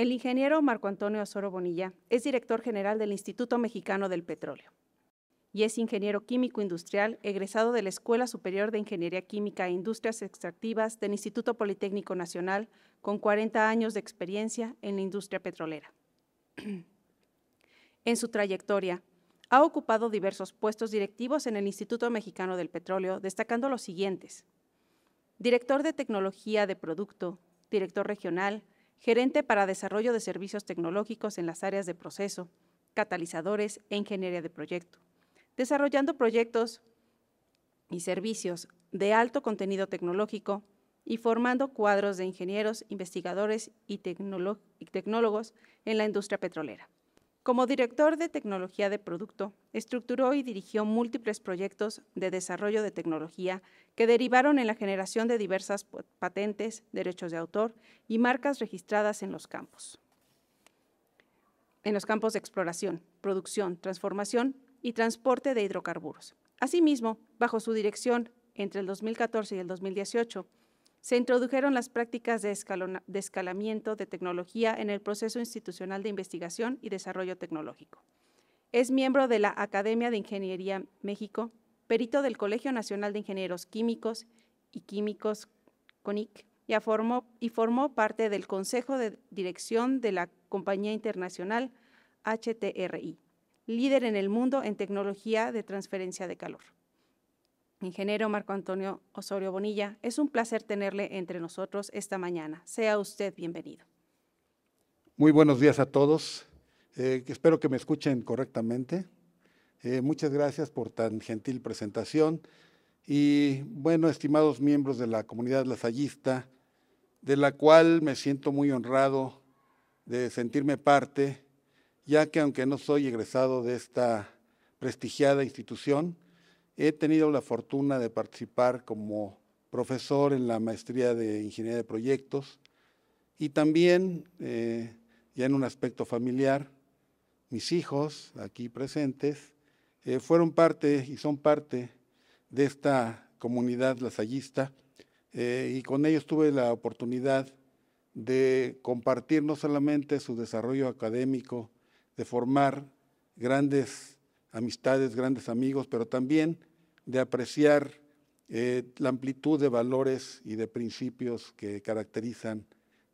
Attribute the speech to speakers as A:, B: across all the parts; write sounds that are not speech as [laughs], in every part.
A: El ingeniero Marco Antonio Azoro Bonilla es director general del Instituto Mexicano del Petróleo y es ingeniero químico industrial egresado de la Escuela Superior de Ingeniería Química e Industrias Extractivas del Instituto Politécnico Nacional con 40 años de experiencia en la industria petrolera. [clears throat] en su trayectoria, ha ocupado diversos puestos directivos en el Instituto Mexicano del Petróleo, destacando los siguientes. Director de Tecnología de Producto, Director Regional, gerente para desarrollo de servicios tecnológicos en las áreas de proceso, catalizadores e ingeniería de proyecto, desarrollando proyectos y servicios de alto contenido tecnológico y formando cuadros de ingenieros, investigadores y, tecnólogos en la industria petrolera. Como director de tecnología de producto, estructuró y dirigió múltiples proyectos de desarrollo de tecnología que derivaron en la generación de diversas patentes, derechos de autor y marcas registradas en los campos. En los campos de exploración, producción, transformación y transporte de hidrocarburos. Asimismo, bajo su dirección, entre el 2014 y el 2018, se introdujeron las prácticas de, escalamiento de tecnología en el proceso institucional de investigación y desarrollo tecnológico. Es miembro de la Academia de Ingeniería México, perito del Colegio Nacional de Ingenieros Químicos y Químicos CONIC y formó, y formó parte del Consejo de Dirección de la Compañía Internacional HTRI, líder en el mundo en tecnología de transferencia de calor. Ingeniero Marco Antonio Osorio Bonilla, es un placer tenerle entre nosotros esta mañana. Sea usted bienvenido.
B: Muy buenos días a todos. Eh, espero que me escuchen correctamente. Eh, muchas gracias por tan gentil presentación. Y bueno, estimados miembros de la comunidad lasallista, de la cual me siento muy honrado de sentirme parte, ya que aunque no soy egresado de esta prestigiada institución, He tenido la fortuna de participar como profesor en la maestría de Ingeniería de Proyectos y también, eh, ya en un aspecto familiar, mis hijos aquí presentes eh, fueron parte y son parte de esta comunidad lasallista eh, y con ellos tuve la oportunidad de compartir no solamente su desarrollo académico, de formar grandes amistades, grandes amigos, pero también de apreciar eh, la amplitud de valores y de principios que caracterizan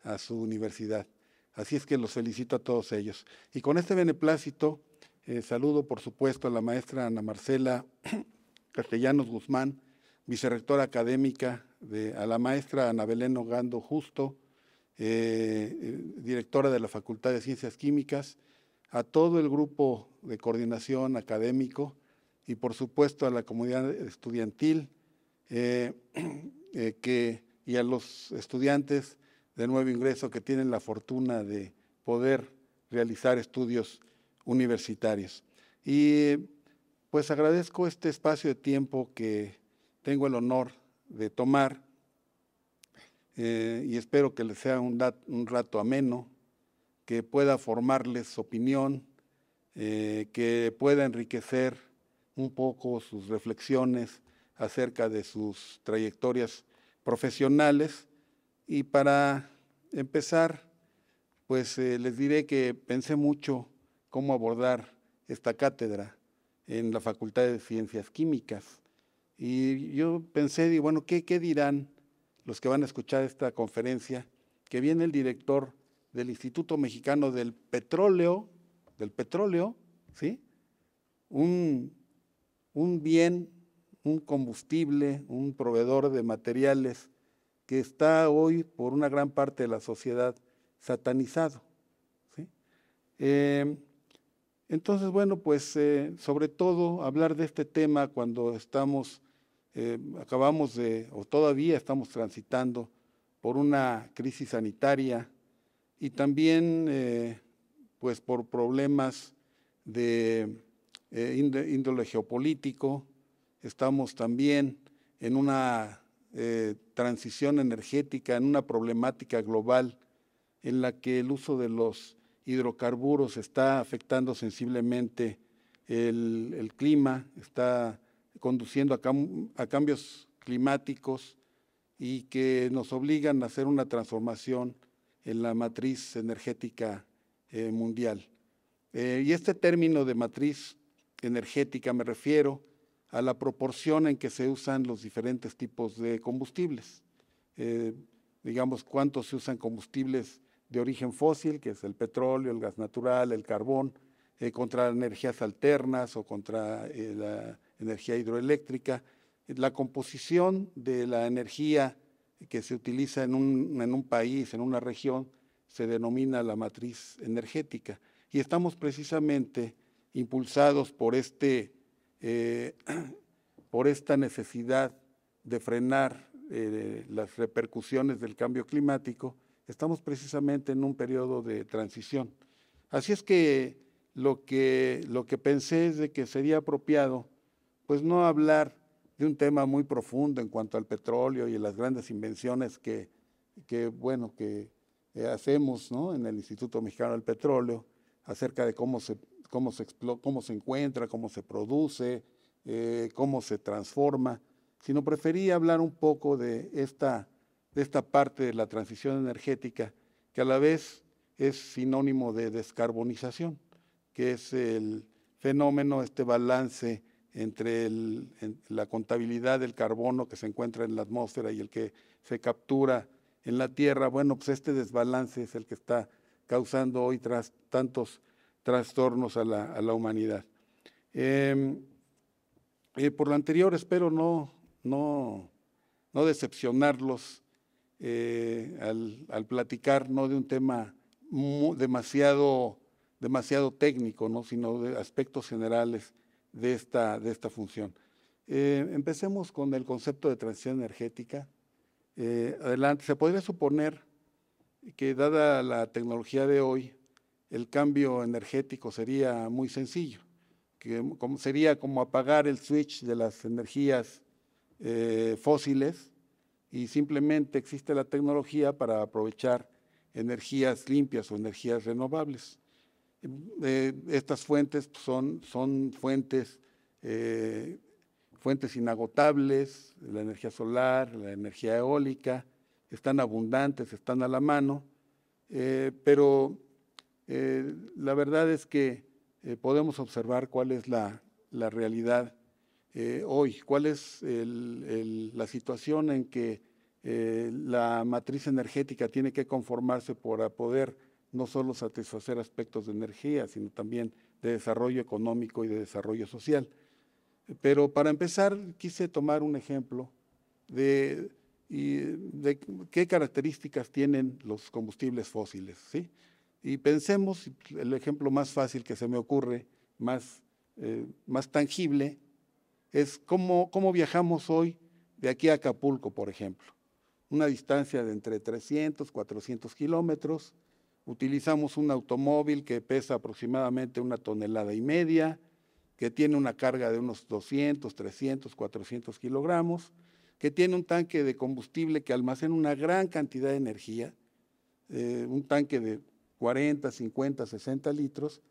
B: a su universidad. Así es que los felicito a todos ellos. Y con este beneplácito, eh, saludo por supuesto a la maestra Ana Marcela [clears throat] Castellanos Guzmán, vicerrectora académica, a la maestra Ana Belén Ogando Justo, eh, directora de la Facultad de Ciencias Químicas, a todo el grupo de coordinación académico, y por supuesto a la comunidad estudiantil eh, [clears throat] eh, que, y a los estudiantes de nuevo ingreso que tienen la fortuna de poder realizar estudios universitarios. Y pues agradezco este espacio de tiempo que tengo el honor de tomar eh, y espero que les sea un, un, rato ameno, que pueda formarles opinión, que pueda enriquecer un poco sus reflexiones acerca de sus trayectorias profesionales y para empezar, pues eh, les diré que pensé mucho cómo abordar esta cátedra en la Facultad de Ciencias Químicas. Y yo pensé, bueno, ¿qué, ¿qué dirán los que van a escuchar esta conferencia? Que viene el director del Instituto Mexicano del Petróleo, del petróleo, ¿sí? Un un bien, un combustible, un proveedor de materiales que está hoy por una gran parte de la sociedad satanizado. Em, entonces, bueno, pues eh, sobre todo hablar de este tema cuando estamos, eh, acabamos de, o todavía estamos transitando por una crisis sanitaria y también eh, pues por problemas de eh, índole geopolítico, estamos también en una eh, transición energética, en una problemática global en la que el uso de los hidrocarburos está afectando sensiblemente el, clima, está conduciendo a, cambios climáticos y que nos obligan a hacer una transformación en la matriz energética eh, mundial. Eh, y este término de matriz energética me refiero a la proporción en que se usan los diferentes tipos de combustibles. Eh, digamos, cuántos se usan combustibles de origen fósil, que es el petróleo, el gas natural, el carbón, eh, contra energías alternas o contra eh, la energía hidroeléctrica. La composición de la energía que se utiliza en un, en un país, en una región, se denomina la matriz energética. Y estamos precisamente impulsados por, este, eh, [clears throat] por esta necesidad de frenar eh, las repercusiones del cambio climático, estamos precisamente en un periodo de transición. Así es que lo que, lo que pensé es de que sería apropiado, pues no hablar de un tema muy profundo en cuanto al petróleo y las grandes invenciones que, bueno, que eh, hacemos en el Instituto Mexicano del Petróleo acerca de cómo se cómo se, cómo se encuentra, cómo se produce, eh, cómo se transforma, sino prefería hablar un poco de esta, de esta parte de la transición energética, que a la vez es sinónimo de descarbonización, que es el fenómeno, este balance entre la contabilidad del carbono que se encuentra en la atmósfera y el que se captura en la Tierra. Bueno, pues este desbalance es el que está causando hoy tras tantos trastornos a la, a la humanidad. Em, eh, por lo anterior, espero no, no, no decepcionarlos eh, al, platicar no de un tema demasiado, demasiado técnico, ¿no? sino de aspectos generales de esta, de esta función. Eh, empecemos con el concepto de transición energética. adelante, se podría suponer que dada la tecnología de hoy, el cambio energético sería muy sencillo, que sería como apagar el switch de las energías eh, fósiles y simplemente existe la tecnología para aprovechar energías limpias o energías renovables. Eh, estas fuentes son, son fuentes, eh, fuentes inagotables, la energía solar, la energía eólica, están abundantes, están a la mano, pero eh, la verdad es que eh, podemos observar cuál es la, la realidad eh, hoy, cuál es la situación en que la matriz energética tiene que conformarse para poder no solo satisfacer aspectos de energía, sino también de desarrollo económico y de desarrollo social. Pero para empezar, quise tomar un ejemplo de, de qué características tienen los combustibles fósiles. ¿sí? Y pensemos, el ejemplo más fácil que se me ocurre, más, eh, más tangible, es cómo, cómo viajamos hoy de aquí a Acapulco, por ejemplo. Una distancia de entre 300, 400 kilómetros. Utilizamos un automóvil que pesa aproximadamente una tonelada y media, que tiene una carga de unos 200, 300, 400 kilogramos, que tiene un tanque de combustible que almacena una gran cantidad de energía, eh, un tanque de 40, 50, 60 litros,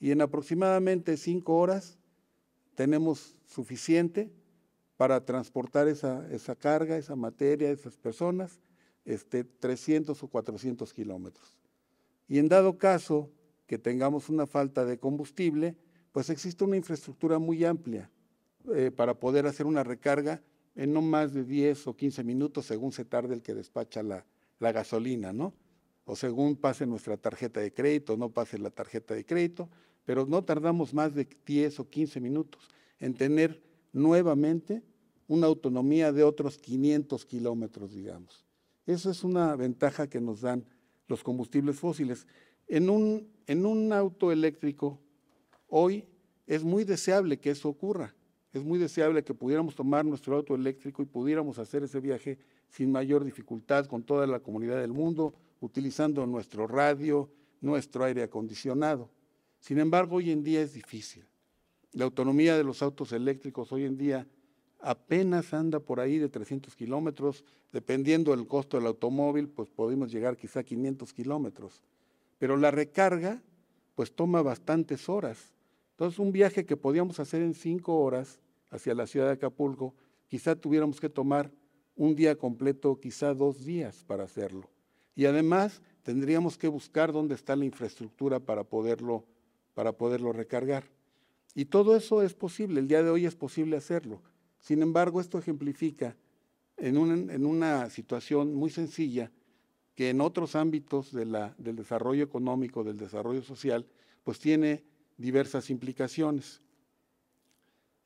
B: y en aproximadamente 5 horas tenemos suficiente para transportar esa, carga, esa materia, esas personas, este, 300 o 400 kilómetros. Y en dado caso que tengamos una falta de combustible, pues existe una infraestructura muy amplia eh, para poder hacer una recarga en no más de 10 o 15 minutos según se tarde el que despacha la, la gasolina, ¿no? o según pase nuestra tarjeta de crédito, no pase la tarjeta de crédito, pero no tardamos más de 10 o 15 minutos en tener nuevamente una autonomía de otros 500 kilómetros, digamos. Eso es una ventaja que nos dan los combustibles fósiles. En un, en un auto eléctrico, hoy es muy deseable que eso ocurra. Es muy deseable que pudiéramos tomar nuestro auto eléctrico y pudiéramos hacer ese viaje sin mayor dificultad con toda la comunidad del mundo, utilizando nuestro radio, nuestro aire acondicionado. Sin embargo, hoy en día es difícil. La autonomía de los autos eléctricos hoy en día apenas anda por ahí de 300 kilómetros, dependiendo del costo del automóvil, pues podemos llegar quizá a 500 kilómetros. Pero la recarga, pues toma bastantes horas. Entonces, un viaje que podíamos hacer en cinco horas hacia la ciudad de Acapulco, quizá tuviéramos que tomar un día completo, quizá dos días para hacerlo. Y además tendríamos que buscar dónde está la infraestructura para poderlo, para poderlo recargar. Y todo eso es posible, el día de hoy es posible hacerlo. Sin embargo, esto ejemplifica en, una situación muy sencilla que en otros ámbitos de la, del desarrollo económico, del desarrollo social, pues tiene diversas implicaciones.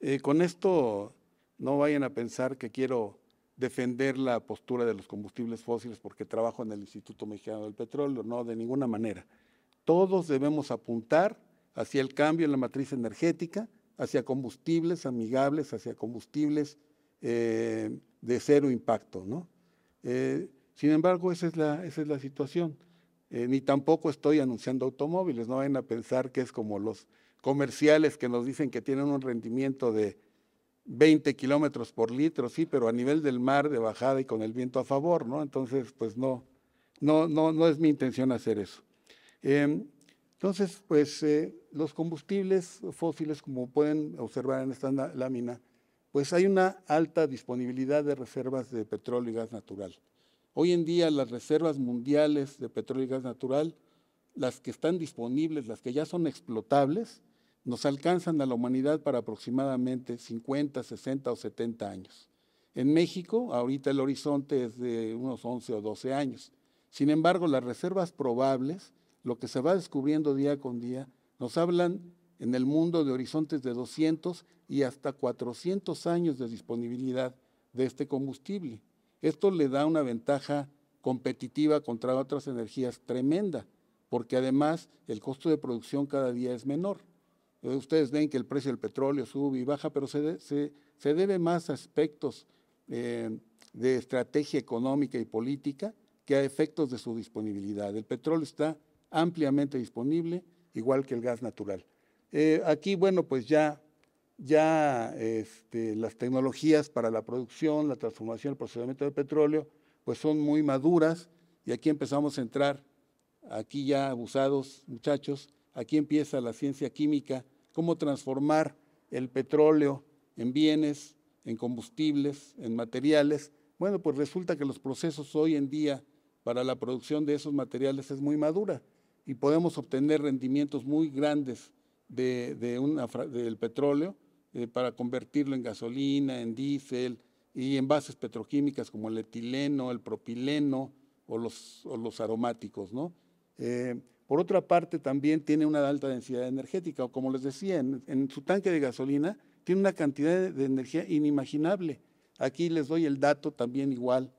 B: Eh, con esto no vayan a pensar que quiero defender la postura de los combustibles fósiles porque trabajo en el Instituto Mexicano del Petróleo, no, de ninguna manera. Todos debemos apuntar hacia el cambio en la matriz energética, hacia combustibles amigables, hacia combustibles eh, de cero impacto. ¿no? Eh, sin embargo, esa es la, es la situación. Eh, ni tampoco estoy anunciando automóviles, no vayan a pensar que es como los comerciales que nos dicen que tienen un rendimiento de 20 kilómetros por litro, sí, pero a nivel del mar de bajada y con el viento a favor, ¿no? Entonces, pues no, no, no, no es mi intención hacer eso. Em, entonces, pues eh, los combustibles fósiles, como pueden observar en esta lámina, pues hay una alta disponibilidad de reservas de petróleo y gas natural. Hoy en día las reservas mundiales de petróleo y gas natural, las que están disponibles, las que ya son explotables, nos alcanzan a la humanidad para aproximadamente 50, 60 o 70 años. En México, ahorita el horizonte es de unos 11 o 12 años. Sin embargo, las reservas probables, lo que se va descubriendo día con día, nos hablan en el mundo de horizontes de 200 y hasta 400 años de disponibilidad de este combustible. Esto le da una ventaja competitiva contra otras energías tremenda, porque además el costo de producción cada día es menor. Eh, ustedes ven que el precio del petróleo sube y baja, pero se, se, se debe más a aspectos eh, de estrategia económica y política que a efectos de su disponibilidad. El petróleo está ampliamente disponible, igual que el gas natural. Eh, aquí, bueno, pues ya, ya este, las tecnologías para la producción, la transformación, el procesamiento del petróleo, pues son muy maduras y aquí empezamos a entrar, aquí ya abusados muchachos, Aquí empieza la ciencia química, cómo transformar el petróleo en bienes, en combustibles, en materiales. Bueno, pues resulta que los procesos hoy en día para la producción de esos materiales es muy madura y podemos obtener rendimientos muy grandes de, del petróleo eh, para convertirlo en gasolina, en diésel y en bases petroquímicas como el etileno, el propileno o los, los aromáticos, ¿no? Eh, por otra parte, también tiene una alta densidad energética, o como les decía, en, su tanque de gasolina tiene una cantidad de, energía inimaginable. Aquí les doy el dato también igual,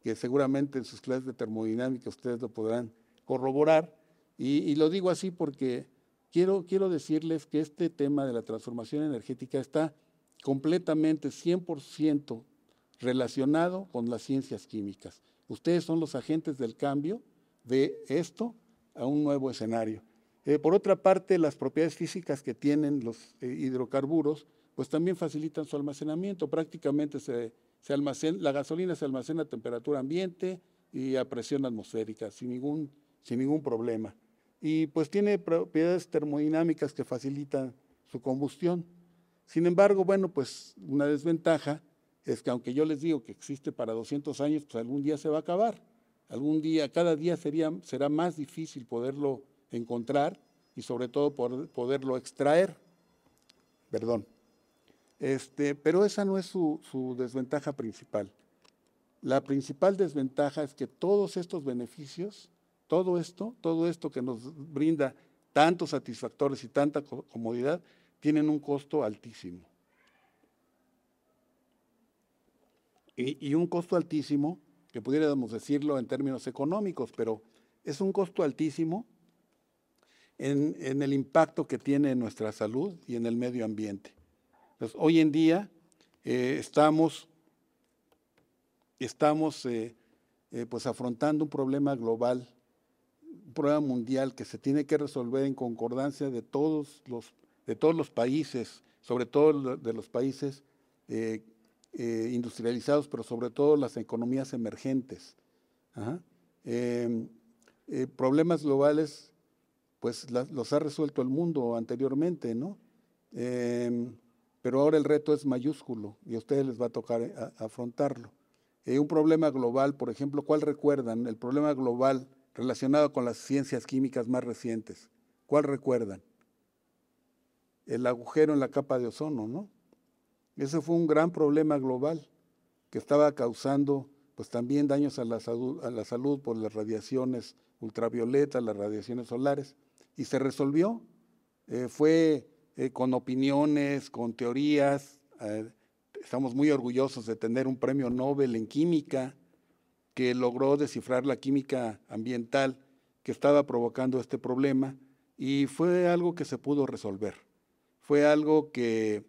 B: que seguramente en sus clases de termodinámica ustedes lo podrán corroborar. Y, lo digo así porque quiero, quiero decirles que este tema de la transformación energética está completamente, 100% relacionado con las ciencias químicas. Ustedes son los agentes del cambio de esto a un nuevo escenario. Eh, por otra parte, las propiedades físicas que tienen los eh, hidrocarburos, pues también facilitan su almacenamiento. Prácticamente se, se almacena, la gasolina se almacena a temperatura ambiente y a presión atmosférica, sin ningún, sin ningún problema. Y pues tiene propiedades termodinámicas que facilitan su combustión. Sin embargo, bueno, pues una desventaja es que aunque yo les digo que existe para 200 años, pues algún día se va a acabar algún día, cada día sería, será más difícil poderlo encontrar y sobre todo poderlo extraer. Perdón. Este, pero esa no es su, desventaja principal. La principal desventaja es que todos estos beneficios, todo esto, todo esto que nos brinda tantos satisfactores y tanta comodidad, tienen un costo altísimo. y un costo altísimo que pudiéramos decirlo en términos económicos, pero es un costo altísimo en, el impacto que tiene en nuestra salud y en el medio ambiente. hoy en día eh, estamos, estamos eh, eh, pues afrontando un problema global, un problema mundial que se tiene que resolver en concordancia de todos los, de todos los países, sobre todo de los países eh, industrializados, pero sobre todo las economías emergentes. Em, eh, problemas globales, pues los ha resuelto el mundo anteriormente, ¿no? Em, pero ahora el reto es mayúsculo y a ustedes les va a tocar eh, afrontarlo. un problema global, por ejemplo, ¿cuál recuerdan? El problema global relacionado con las ciencias químicas más recientes. ¿Cuál recuerdan? El agujero en la capa de ozono, ¿no? Ese fue un gran problema global que estaba causando pues también daños a la, salud, por las radiaciones ultravioletas, las radiaciones solares, y se resolvió. Eh, fue eh, con opiniones, con teorías. Eh, estamos muy orgullosos de tener un premio Nobel en química que logró descifrar la química ambiental que estaba provocando este problema y fue algo que se pudo resolver. Fue algo que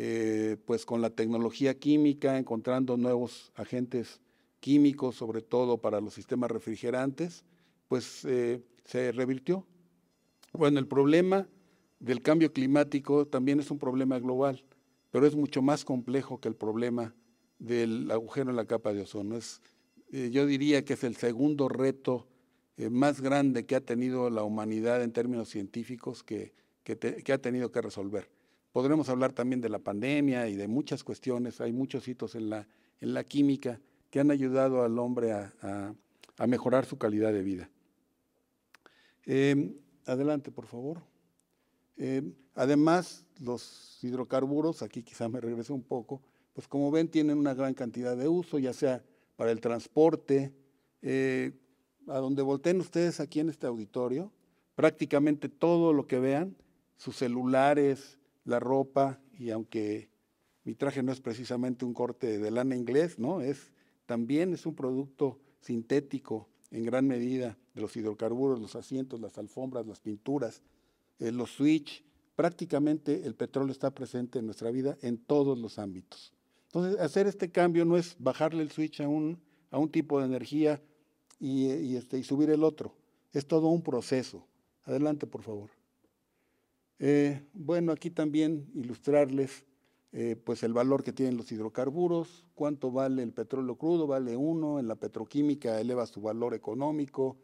B: eh, pues con la tecnología química, encontrando nuevos agentes químicos, sobre todo para los sistemas refrigerantes, pues eh, se revirtió. Bueno, el problema del cambio climático también es un problema global, pero es mucho más complejo que el problema del agujero en la capa de ozono. Es, eh, yo diría que es el segundo reto más grande que ha tenido la humanidad en términos científicos que ha tenido que resolver. Podremos hablar también de la pandemia y de muchas cuestiones. Hay muchos hitos en la, en la química que han ayudado al hombre a, mejorar su calidad de vida. Em, adelante, por favor. Em, además, los hidrocarburos, aquí quizá me regrese un poco, pues como ven tienen una gran cantidad de uso, ya sea para el transporte, eh, a donde volteen ustedes aquí en este auditorio, prácticamente todo lo que vean, sus celulares, la ropa y aunque mi traje no es precisamente un corte de lana inglés, ¿no? Es, también es un producto sintético en gran medida de los hidrocarburos, los asientos, las alfombras, las pinturas, eh, los switch. Prácticamente el petróleo está presente en nuestra vida en todos los ámbitos. Entonces, hacer este cambio no es bajarle el switch a un, a un tipo de energía y, eh, este, y subir el otro. Es todo un proceso. Adelante, por favor. Eh, bueno, aquí también ilustrarles eh, pues el valor que tienen los hidrocarburos, cuánto vale el petróleo crudo, vale uno, en la petroquímica eleva su valor económico,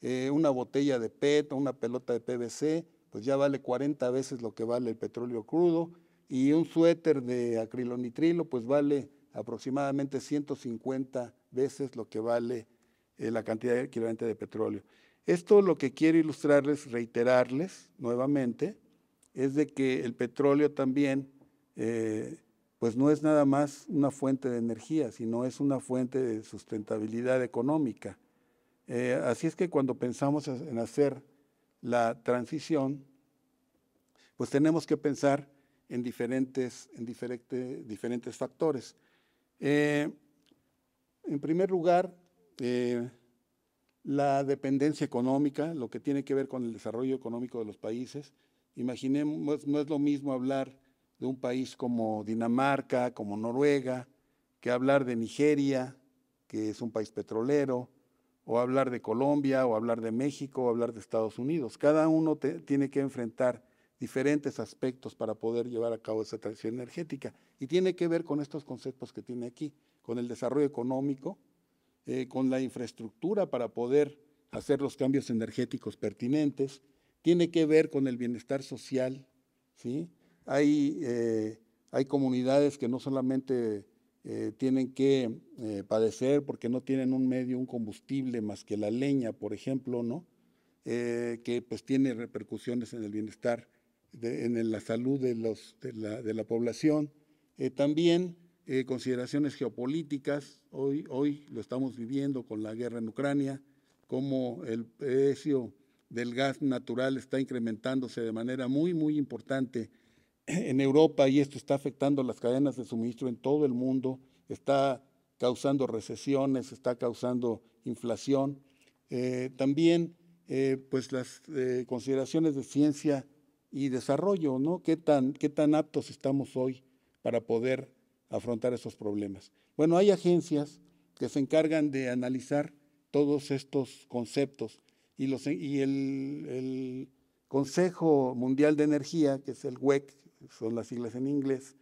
B: eh, una botella de PET o una pelota de PVC, pues ya vale 40 veces lo que vale el petróleo crudo, y un suéter de acrilonitrilo, pues vale aproximadamente 150 veces lo que vale la cantidad equivalente de petróleo. Esto lo que quiero ilustrarles, reiterarles nuevamente, es de que el petróleo también, eh, pues no es nada más una fuente de energía, sino es una fuente de sustentabilidad económica. Eh, así es que cuando pensamos en hacer la transición, pues tenemos que pensar en diferentes, en diferentes factores. Eh, en primer lugar, la dependencia económica, lo que tiene que ver con el desarrollo económico de los países, Imaginemos, no es lo mismo hablar de un país como Dinamarca, como Noruega, que hablar de Nigeria, que es un país petrolero, o hablar de Colombia, o hablar de México, o hablar de Estados Unidos. Cada uno tiene que enfrentar diferentes aspectos para poder llevar a cabo esa transición energética. Y tiene que ver con estos conceptos que tiene aquí, con el desarrollo económico, eh, con la infraestructura para poder hacer los cambios energéticos pertinentes, tiene que ver con el bienestar social. ¿sí? Hay, eh, hay comunidades que no solamente eh, tienen que eh, padecer porque no tienen un medio, un combustible más que la leña, por ejemplo, ¿no? que pues tiene repercusiones en el bienestar, en la salud de, los, la, población. también consideraciones geopolíticas, hoy, hoy lo estamos viviendo con la guerra en Ucrania, como el precio del gas natural está incrementándose de manera muy, muy importante [clears throat] en Europa y esto está afectando las cadenas de suministro en todo el mundo, está causando recesiones, está causando inflación. Eh, también, eh, pues, las eh, consideraciones de ciencia y desarrollo, ¿no? ¿Qué tan, ¿Qué tan aptos estamos hoy para poder afrontar esos problemas? Bueno, hay agencias que se encargan de analizar todos estos conceptos y, el, Consejo Mundial de Energía, que es el WEC, son las siglas en inglés,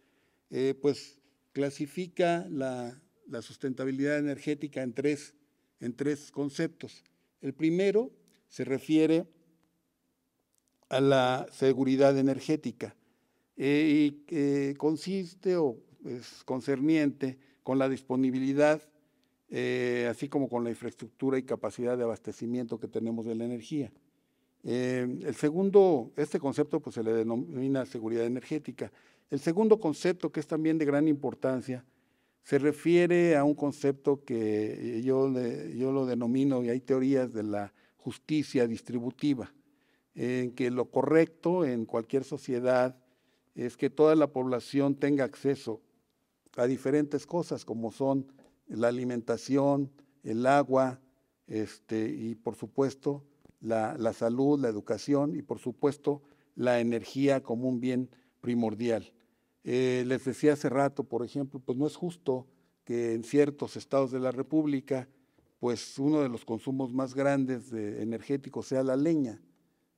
B: eh, pues clasifica la, sustentabilidad energética en tres, en tres conceptos. El primero se refiere a la seguridad energética eh, y eh, consiste o es concerniente con la disponibilidad eh, así como con la infraestructura y capacidad de abastecimiento que tenemos de la energía. Eh, el segundo, este concepto pues, se le denomina seguridad energética. El segundo concepto, que es también de gran importancia, se refiere a un concepto que yo, yo lo denomino, y hay teorías de la justicia distributiva, en que lo correcto en cualquier sociedad es que toda la población tenga acceso a diferentes cosas como son la alimentación, el agua, este, y por supuesto la, salud, la educación y por supuesto la energía como un bien primordial. Eh, les decía hace rato, por ejemplo, pues no es justo que en ciertos estados de la República, pues uno de los consumos más grandes energéticos sea la leña.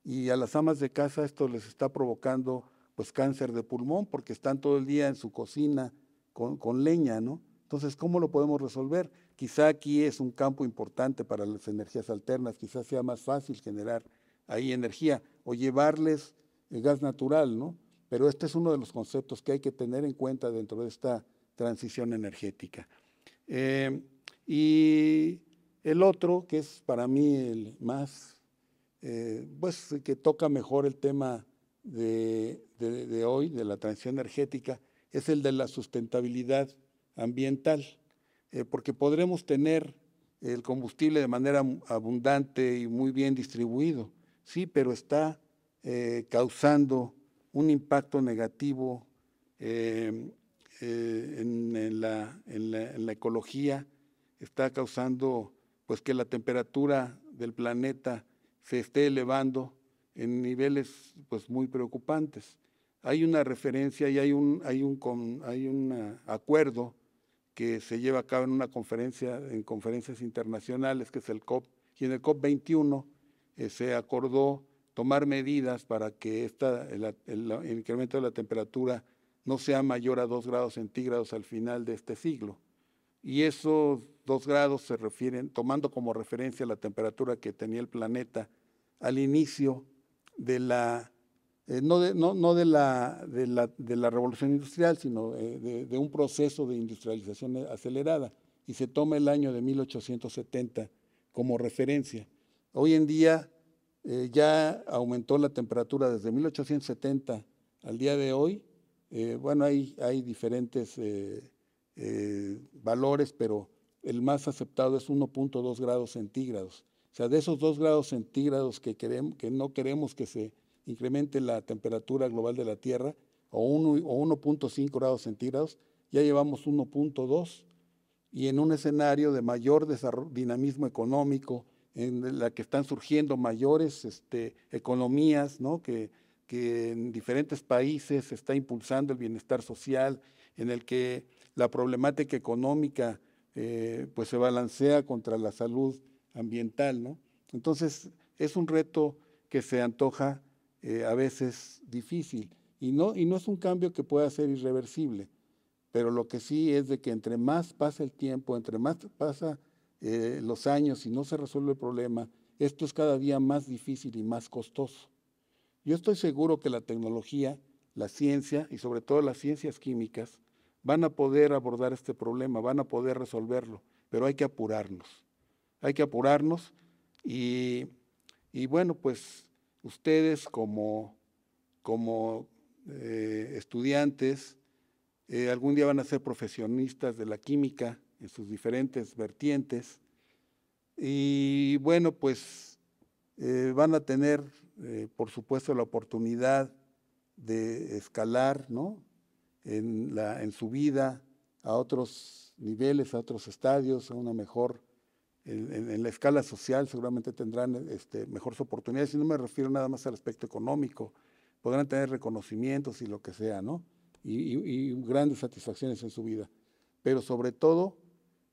B: Y a las amas de casa esto les está provocando pues cáncer de pulmón porque están todo el día en su cocina con, con leña, ¿no? Entonces, ¿cómo lo podemos resolver? Quizá aquí es un campo importante para las energías alternas, quizá sea más fácil generar ahí energía o llevarles gas natural, ¿no? Pero este es uno de los conceptos que hay que tener en cuenta dentro de esta transición energética. Eh, y el otro, que es para mí el más, eh, pues que toca mejor el tema de, de hoy, de la transición energética, es el de la sustentabilidad ambiental, eh, porque podremos tener el combustible de manera abundante y muy bien distribuido, sí, pero está eh, causando un impacto negativo em, eh, en, la, ecología, está causando pues que la temperatura del planeta se esté elevando en niveles pues muy preocupantes. Hay una referencia y hay un, hay un, hay un ah, acuerdo que se lleva a cabo en una conferencia, en conferencias internacionales, que es el COP, y en el COP 21 eh, se acordó tomar medidas para que esta, el, el, incremento de la temperatura no sea mayor a 2 grados centígrados al final de este siglo. Y esos 2 grados se refieren, tomando como referencia la temperatura que tenía el planeta al inicio de la eh, no, de, la, de, la, revolución industrial, sino eh, de, un proceso de industrialización acelerada. Y se toma el año de 1870 como referencia. Hoy en día eh, ya aumentó la temperatura desde 1870 al día de hoy. bueno, hay, diferentes valores, pero el más aceptado es 1.2 grados centígrados. O sea, de esos 2 grados centígrados que, que no queremos que se incremente la temperatura global de la Tierra o 1.5 grados centígrados, ya llevamos 1.2 y en un escenario de mayor dinamismo económico, en la que están surgiendo mayores este, economías, que, en diferentes países se está impulsando el bienestar social, en el que la problemática económica eh, pues se balancea contra la salud ambiental. ¿no? Entonces, es un reto que se antoja eh, a veces difícil. Y no, y no es un cambio que pueda ser irreversible, pero lo que sí es de que entre más pasa el tiempo, entre más pasa eh, los años y no se resuelve el problema, esto es cada día más difícil y más costoso. Yo estoy seguro que la tecnología, la ciencia y sobre todo las ciencias químicas van a poder abordar este problema, van a poder resolverlo, pero hay que apurarnos. Hay que apurarnos y, y bueno, pues ustedes como, como eh, estudiantes eh, algún día van a ser profesionistas de la química en sus diferentes vertientes y bueno, pues eh, van a tener por supuesto la oportunidad de escalar ¿no? en, la, en su vida a otros niveles, a otros estadios, a una mejor en, la escala social seguramente tendrán este, mejores oportunidades, y no me refiero nada más al aspecto económico, podrán tener reconocimientos y lo que sea, ¿no? Y, grandes satisfacciones en su vida. Pero sobre todo,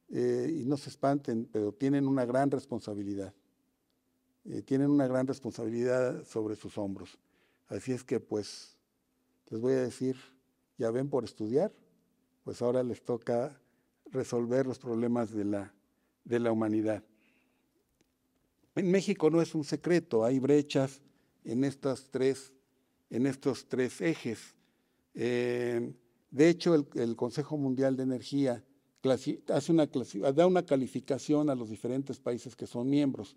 B: eh, y no se espanten, pero tienen una gran responsabilidad. Eh, tienen una gran responsabilidad sobre sus hombros. Así es que pues les voy a decir, ya ven por estudiar, pues ahora les toca resolver los problemas de la de la humanidad. En México no es un secreto, hay brechas en, estas tres, en estos tres ejes. Eh, de hecho, el, Consejo Mundial de Energía hace una da una calificación a los diferentes países que son miembros.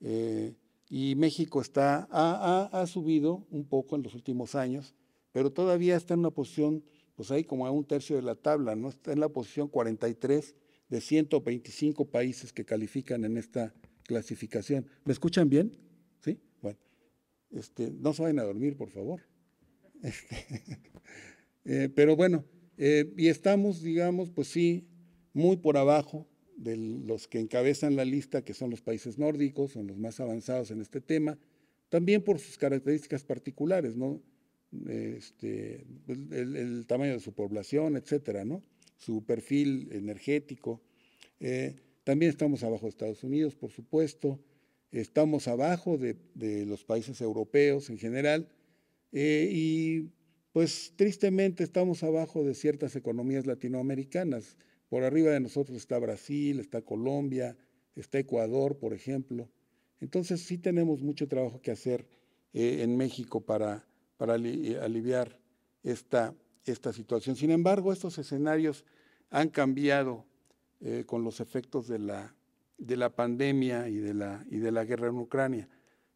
B: Eh, y México está, ha, subido un poco en los últimos años, pero todavía está en una posición, pues ahí como a un tercio de la tabla, ¿no? está en la posición 43 de 125 países que califican en esta clasificación. ¿Me escuchan bien? ¿Sí? Bueno, este, no se vayan a dormir, por favor. [laughs] Este, eh, pero bueno, eh, y estamos, digamos, pues sí, muy por abajo de los que encabezan la lista, que son los países nórdicos, son los más avanzados en este tema, también por sus características particulares, ¿no? Este, el, tamaño de su población, etcétera, ¿no? su perfil energético. Eh, también estamos abajo de Estados Unidos, por supuesto, estamos abajo de, los países europeos en general eh, y pues tristemente estamos abajo de ciertas economías latinoamericanas. Por arriba de nosotros está Brasil, está Colombia, está Ecuador, por ejemplo. Entonces sí tenemos mucho trabajo que hacer eh, en México para, para aliviar esta esta situación. Sin embargo, estos escenarios han cambiado eh, con los efectos de la, de la pandemia y de la, y de la guerra en Ucrania.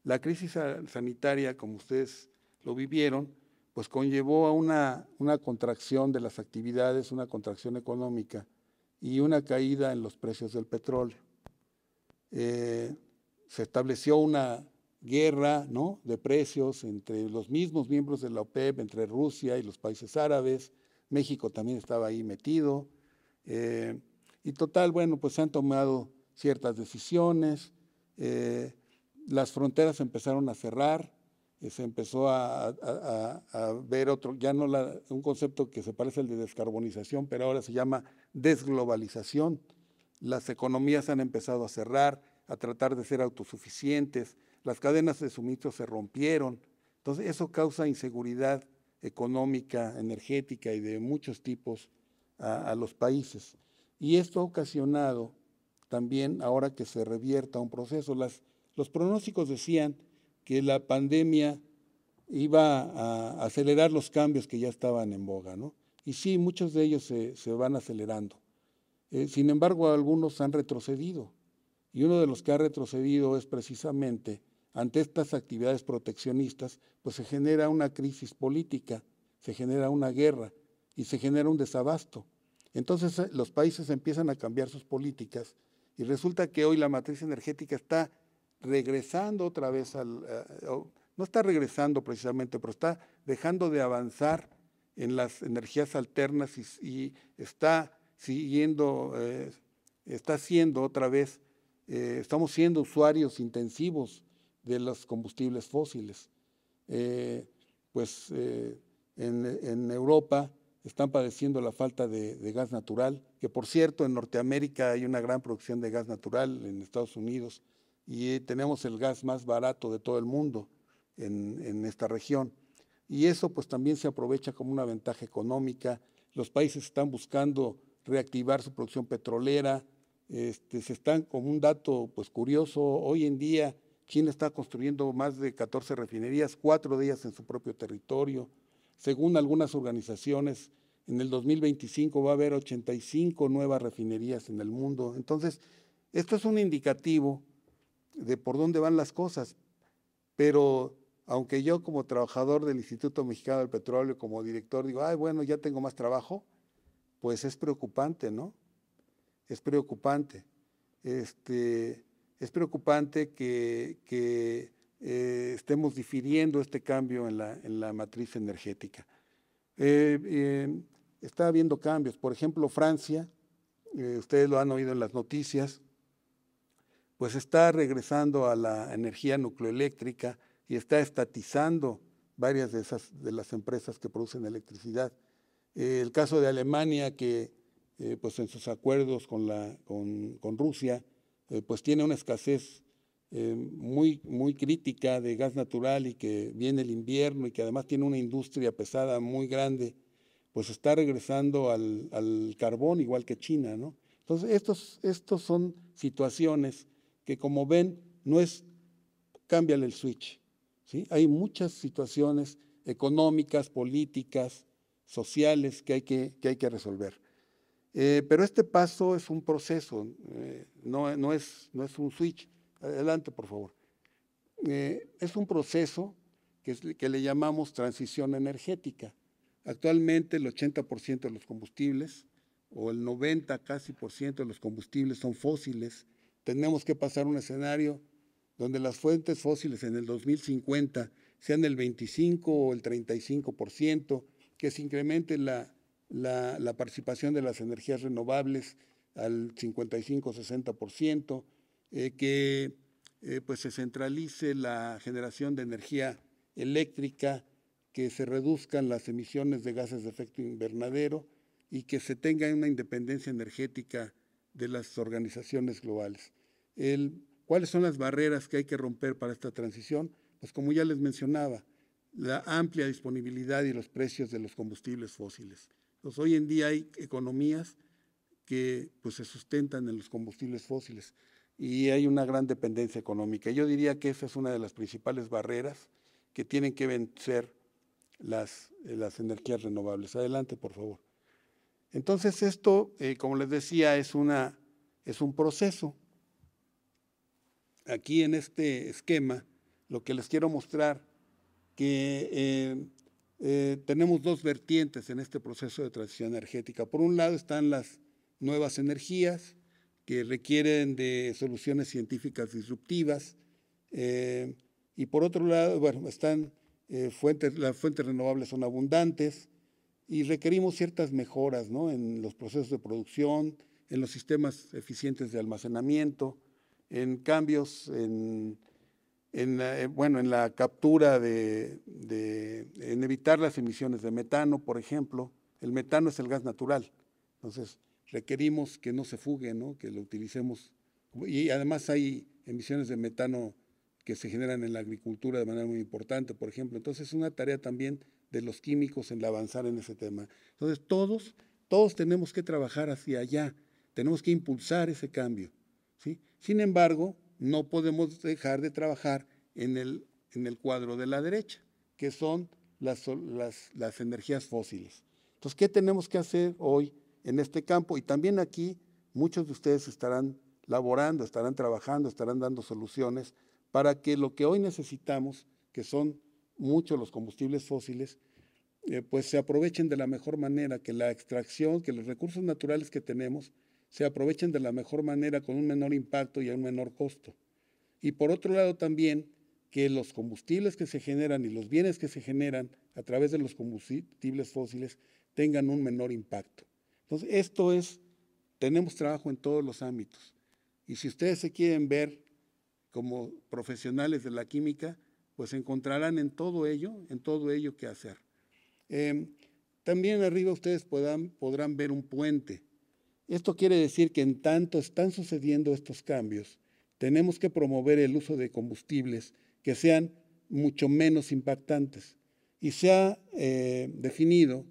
B: La crisis sanitaria, como ustedes lo vivieron, pues conllevó a una, una contracción de las actividades, una contracción económica y una caída en los precios del petróleo. Eh, se estableció una guerra ¿no? de precios entre los mismos miembros de la OPEP, entre Rusia y los países árabes. México también estaba ahí metido. Eh, y total, bueno, pues se han tomado ciertas decisiones. Eh, las fronteras empezaron a cerrar, eh, se empezó a, ver otro, ya no un concepto que se parece al de descarbonización, pero ahora se llama desglobalización. Las economías han empezado a cerrar, a tratar de ser autosuficientes, las cadenas de suministro se rompieron. Entonces, eso causa inseguridad económica, energética y de muchos tipos a, los países. Y esto ha ocasionado también ahora que se revierta un proceso. Las, los pronósticos decían que la pandemia iba a acelerar los cambios que ya estaban en boga, ¿no? Y sí, muchos de ellos se, van acelerando. Eh, sin embargo, algunos han retrocedido. Y uno de los que ha retrocedido es precisamente ante estas actividades proteccionistas, pues se genera una crisis política, se genera una guerra y se genera un desabasto. Entonces eh, los países empiezan a cambiar sus políticas y resulta que hoy la matriz energética está regresando otra vez al... Eh, no está regresando precisamente, pero está dejando de avanzar en las energías alternas y, está siguiendo, eh, está siendo otra vez, estamos siendo usuarios intensivos de los combustibles fósiles. Eh, pues eh, en, Europa están padeciendo la falta de, gas natural, que por cierto en Norteamérica hay una gran producción de gas natural, en Estados Unidos, y tenemos el gas más barato de todo el mundo en, esta región. Y eso pues también se aprovecha como una ventaja económica. Los países están buscando reactivar su producción petrolera. Este, se están, con un dato pues curioso, hoy en día China está construyendo más de 14 refinerías, cuatro de ellas en su propio territorio. Según algunas organizaciones, en el 2025 va a haber 85 nuevas refinerías en el mundo. Entonces, esto es un indicativo de por dónde van las cosas. Pero aunque yo como trabajador del Instituto Mexicano del Petróleo, como director, digo, ay, bueno, ya tengo más trabajo, pues es preocupante, ¿no? Es preocupante. Este, es preocupante que, eh, estemos difiriendo este cambio en la, matriz energética. Eh, está habiendo cambios. Por ejemplo, Francia, eh, ustedes lo han oído en las noticias, pues está regresando a la energía nucleoeléctrica y está estatizando varias de, esas, de las empresas que producen electricidad. el caso de Alemania, que pues en sus acuerdos con Rusia, eh, pues tiene una escasez eh, muy, muy crítica de gas natural y que viene el invierno y que además tiene una industria pesada muy grande, pues está regresando al, carbón igual que China, ¿no? Entonces, estos, estos son situaciones que como ven, no es cámbiale el switch. ¿sí? Hay muchas situaciones económicas, políticas, sociales que hay que, hay que resolver. Eh, pero este paso es un proceso, eh, no, es, un switch. Adelante, por favor. Eh, es un proceso que, es, que, le llamamos transición energética. Actualmente el 80% de los combustibles o el 90 casi por ciento de los combustibles son fósiles. Tenemos que pasar un escenario donde las fuentes fósiles en el 2050 sean el 25 o el 35 que se incremente la, la, participación de las energías renovables al 55-60%, eh, que eh, pues, se centralice la generación de energía eléctrica, que se reduzcan las emisiones de gases de efecto invernadero y que se tenga una independencia energética de las organizaciones globales. ¿Cuáles son las barreras que hay que romper para esta transición? Pues como ya les mencionaba, la amplia disponibilidad y los precios de los combustibles fósiles. Pues, hoy en día hay economías que pues, se sustentan en los combustibles fósiles y hay una gran dependencia económica. Yo diría que esa es una de las principales barreras que tienen que vencer las, eh, las energías renovables. Adelante, por favor. Entonces, esto, eh, como les decía, es, una, es un proceso. Aquí en este esquema, lo que les quiero mostrar, que eh, eh, tenemos dos vertientes en este proceso de transición energética. Por un lado están las nuevas energías que requieren de soluciones científicas disruptivas eh, y por otro lado, bueno, están eh, fuentes, las fuentes renovables son abundantes y requerimos ciertas mejoras ¿no? en los procesos de producción, en los sistemas eficientes de almacenamiento, en cambios en en eh, bueno, en la captura de, en evitar las emisiones de metano, por ejemplo. El metano es el gas natural, entonces requerimos que no se fugue, ¿no? que lo utilicemos. Y además hay emisiones de metano que se generan en la agricultura de manera muy importante, por ejemplo. Entonces es una tarea también de los químicos en la avanzar en ese tema. Entonces todos, todos tenemos que trabajar hacia allá, tenemos que impulsar ese cambio. ¿sí? Sin embargo, no podemos dejar de trabajar en el, en el cuadro de la derecha, que son las, las, energías fósiles. Entonces, ¿qué tenemos que hacer hoy en este campo? Y también aquí muchos de ustedes estarán laborando, estarán trabajando, estarán dando soluciones para que lo que hoy necesitamos, que son muchos los combustibles fósiles, eh, pues se aprovechen de la mejor manera, que la extracción, que los recursos naturales que tenemos, se aprovechen de la mejor manera con un menor impacto y a un menor costo. Y por otro lado también que los combustibles que se generan y los bienes que se generan a través de los combustibles fósiles tengan un menor impacto. Entonces, esto es, tenemos trabajo en todos los ámbitos. Y si ustedes se quieren ver como profesionales de la química, pues encontrarán en todo ello, en todo ello qué hacer. Em, también arriba ustedes podrán ver un puente esto quiere decir que en tanto están sucediendo estos cambios, tenemos que promover el uso de combustibles que sean mucho menos impactantes. Y se ha eh, definido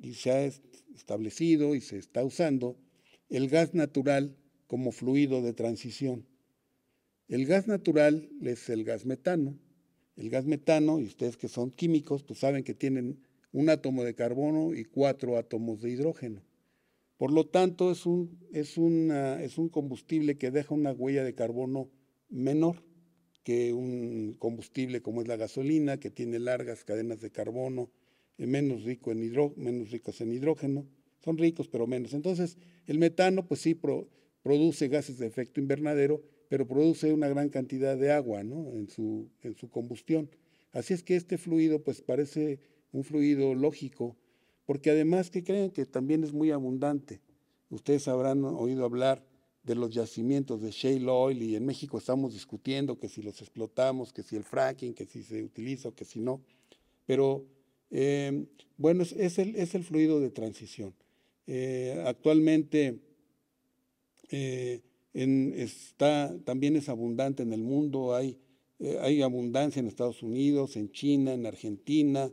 B: y se ha establecido y se está usando el gas natural como fluido de transición. El gas natural es el gas metano. El gas metano, y ustedes que son químicos, pues saben que tienen un átomo de carbono y cuatro átomos de hidrógeno. Por lo tanto, es un, es, un combustible que deja una huella de carbono menor que un combustible como es la gasolina, que tiene largas cadenas de carbono, eh, menos, rico en menos ricos en hidrógeno. Son ricos, pero menos. Entonces, el metano, pues sí, produce gases de efecto invernadero, pero produce una gran cantidad de agua en, su, en su combustión. Así es que este fluido, pues parece un fluido lógico porque además que creen que también es muy abundante. Ustedes habrán oído hablar de los yacimientos de shale oil y en México estamos discutiendo que si los explotamos, que si el fracking, que si se utiliza o que si no. Pero eh, bueno, es, el, fluido de transición. Eh, actualmente eh, está, también es abundante en el mundo, hay, hay abundancia en Estados Unidos, en China, en Argentina,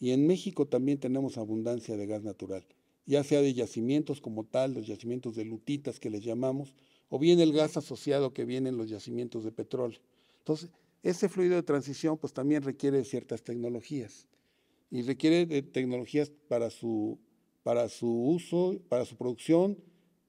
B: y en México también tenemos abundancia de gas natural, ya sea de yacimientos como tal, los yacimientos de lutitas que les llamamos, o bien el gas asociado que viene en los yacimientos de petróleo. Entonces, ese fluido de transición pues también requiere ciertas tecnologías y requiere de tecnologías para su, para su uso, para su producción,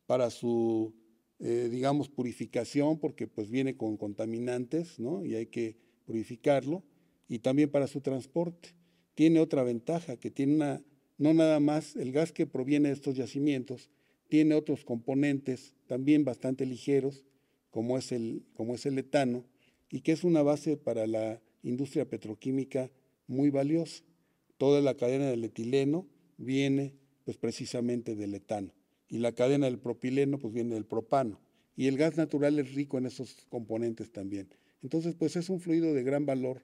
B: para su, eh, digamos, purificación, porque pues viene con contaminantes, ¿no? Y hay que purificarlo, y también para su transporte tiene otra ventaja, que tiene una, no nada más el gas que proviene de estos yacimientos, tiene otros componentes también bastante ligeros, como es el, como es el etano, y que es una base para la industria petroquímica muy valiosa. Toda la cadena del etileno viene pues precisamente del etano y la cadena del propileno pues viene del propano y el gas natural es rico en esos componentes también. Entonces pues es un fluido de gran valor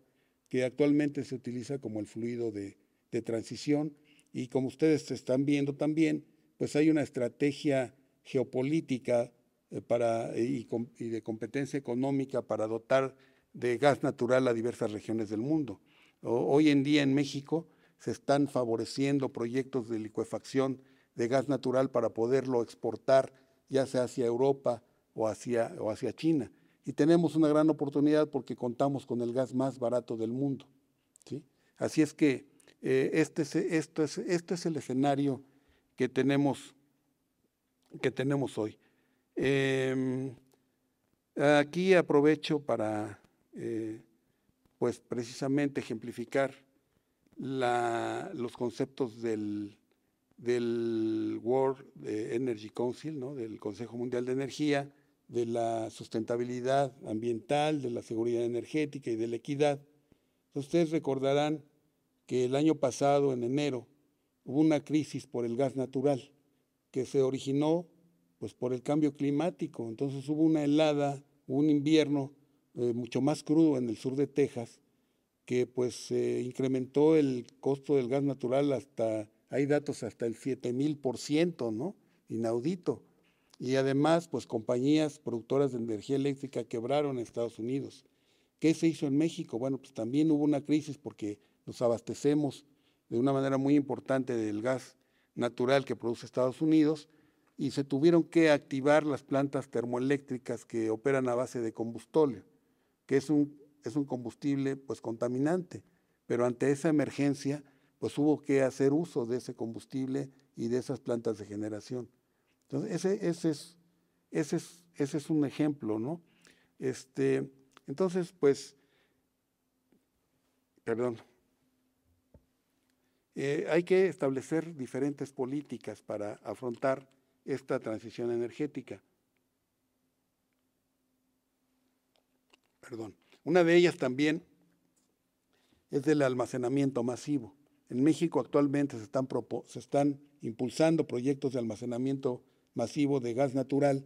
B: que actualmente se utiliza como el fluido de, transición. Y como ustedes están viendo también, pues hay una estrategia geopolítica eh, para, eh, y, de competencia económica para dotar de gas natural a diversas regiones del mundo. hoy en día en México se están favoreciendo proyectos de licuefacción de gas natural para poderlo exportar ya sea hacia Europa o hacia, o hacia China y tenemos una gran oportunidad porque contamos con el gas más barato del mundo. ¿sí? Así es que eh, este, es, es, este es el escenario que tenemos, que tenemos hoy. Em, aquí aprovecho para, eh, pues precisamente, ejemplificar los conceptos del, del World eh, Energy Council, ¿no? del Consejo Mundial de Energía, de la sustentabilidad ambiental, de la seguridad energética y de la equidad. Ustedes recordarán que el año pasado, en enero, hubo una crisis por el gas natural que se originó pues, por el cambio climático. Entonces hubo una helada, un invierno eh, mucho más crudo en el sur de Texas, que pues incrementó el costo del gas natural hasta, hay datos hasta el 7000%, ¿no? Inaudito. Y además, pues compañías productoras de energía eléctrica quebraron en Estados Unidos. ¿Qué se hizo en México? Bueno, pues también hubo una crisis porque nos abastecemos de una manera muy importante del gas natural que produce Estados Unidos y se tuvieron que activar las plantas termoeléctricas que operan a base de combustóleo, que es un, es un combustible pues contaminante, pero ante esa emergencia pues hubo que hacer uso de ese combustible y de esas plantas de generación. Entonces, ese, es, ese, es, un ejemplo, ¿no? Este, entonces, pues, perdón, eh, hay que establecer diferentes políticas para afrontar esta transición energética. Perdón. Una de ellas también es del almacenamiento masivo. En México actualmente se están, se están impulsando proyectos de almacenamiento masivo de gas natural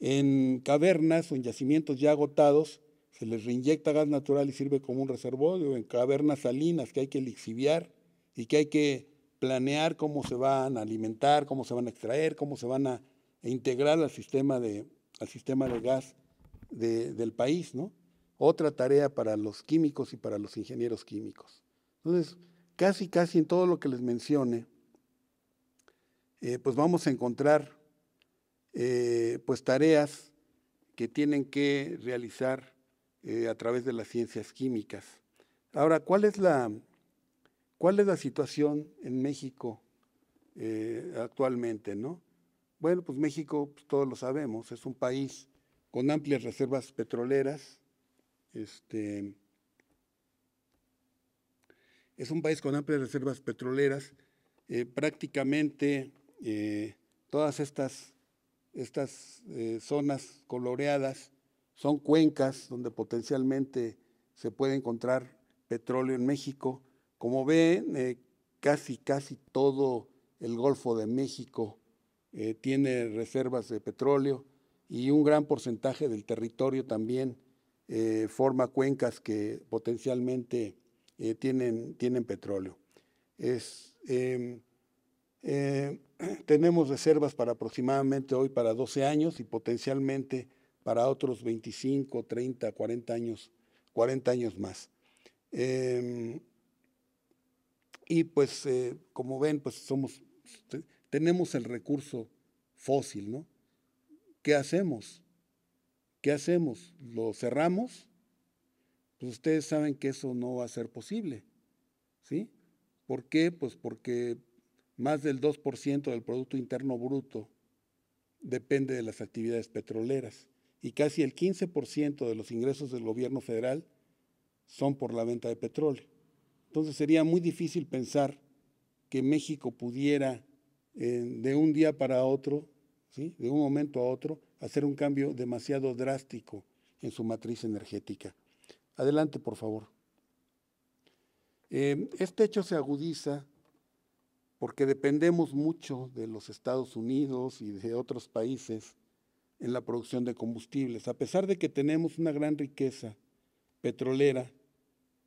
B: en cavernas o en yacimientos ya agotados, se les reinyecta gas natural y sirve como un reservorio, en cavernas salinas que hay que lixiviar y que hay que planear cómo se van a alimentar, cómo se van a extraer, cómo se van a integrar al sistema de, sistema de gas del país, ¿no? Otra tarea para los químicos y para los ingenieros químicos. Entonces, casi, casi en todo lo que les mencione, eh, pues vamos a encontrar eh, pues tareas que tienen que realizar eh, a través de las ciencias químicas. Ahora, ¿cuál es la, cuál es la situación en México eh, actualmente? ¿no? Bueno, pues México, pues, todos lo sabemos, es un país con amplias reservas petroleras, este, es un país con amplias reservas petroleras, prácticamente todas estas estas eh, zonas coloreadas son cuencas donde potencialmente se puede encontrar petróleo en México. Como ven, eh, casi, casi todo el Golfo de México eh, tiene reservas de petróleo y un gran porcentaje del territorio también forma cuencas que potencialmente tienen, tienen petróleo. Es, em, tenemos reservas para aproximadamente hoy para 12 años y potencialmente para otros 25, 30, 40 años, 40 años más. Em, y pues, eh, como ven, pues somos, tenemos el recurso fósil, ¿no? ¿Qué hacemos? ¿Qué hacemos? ¿Lo cerramos? Pues ustedes saben que eso no va a ser posible, ¿sí? ¿Por qué? Pues porque más del 2% del Producto Interno Bruto depende de las actividades petroleras y casi el 15% de los ingresos del gobierno federal son por la venta de petróleo. Entonces sería muy difícil pensar que México pudiera eh, de un día para otro, ¿sí? de un momento a otro, hacer un cambio demasiado drástico en su matriz energética. Adelante, por favor. Eh, este hecho se agudiza porque dependemos mucho de los Estados Unidos y de otros países en la producción de combustibles. A pesar de que tenemos una gran riqueza petrolera,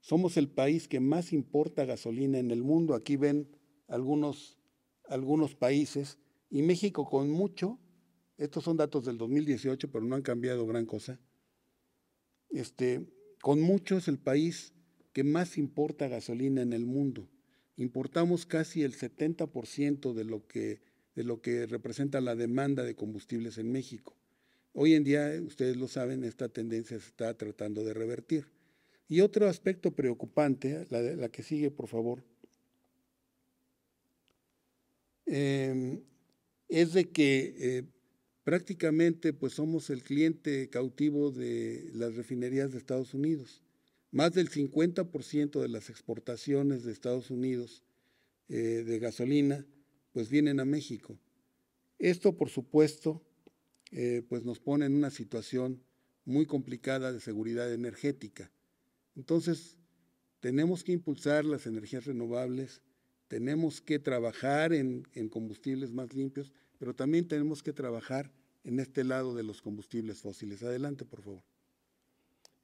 B: somos el país que más importa gasolina en el mundo. Aquí ven algunos, algunos países y México con mucho, estos son datos del 2018, pero no han cambiado gran cosa, este, con mucho es el país que más importa gasolina en el mundo. Importamos casi el 70% de lo, que, de lo que representa la demanda de combustibles en México. Hoy en día, ustedes lo saben, esta tendencia se está tratando de revertir. Y otro aspecto preocupante, la, que sigue, por favor, em, es de que eh, prácticamente pues somos el cliente cautivo de las refinerías de Estados Unidos. Más del 50% de las exportaciones de Estados Unidos eh, de gasolina pues vienen a México. Esto, por supuesto, eh, pues nos pone en una situación muy complicada de seguridad energética. Entonces, tenemos que impulsar las energías renovables, tenemos que trabajar en, combustibles más limpios, pero también tenemos que trabajar en este lado de los combustibles fósiles. Adelante, por favor.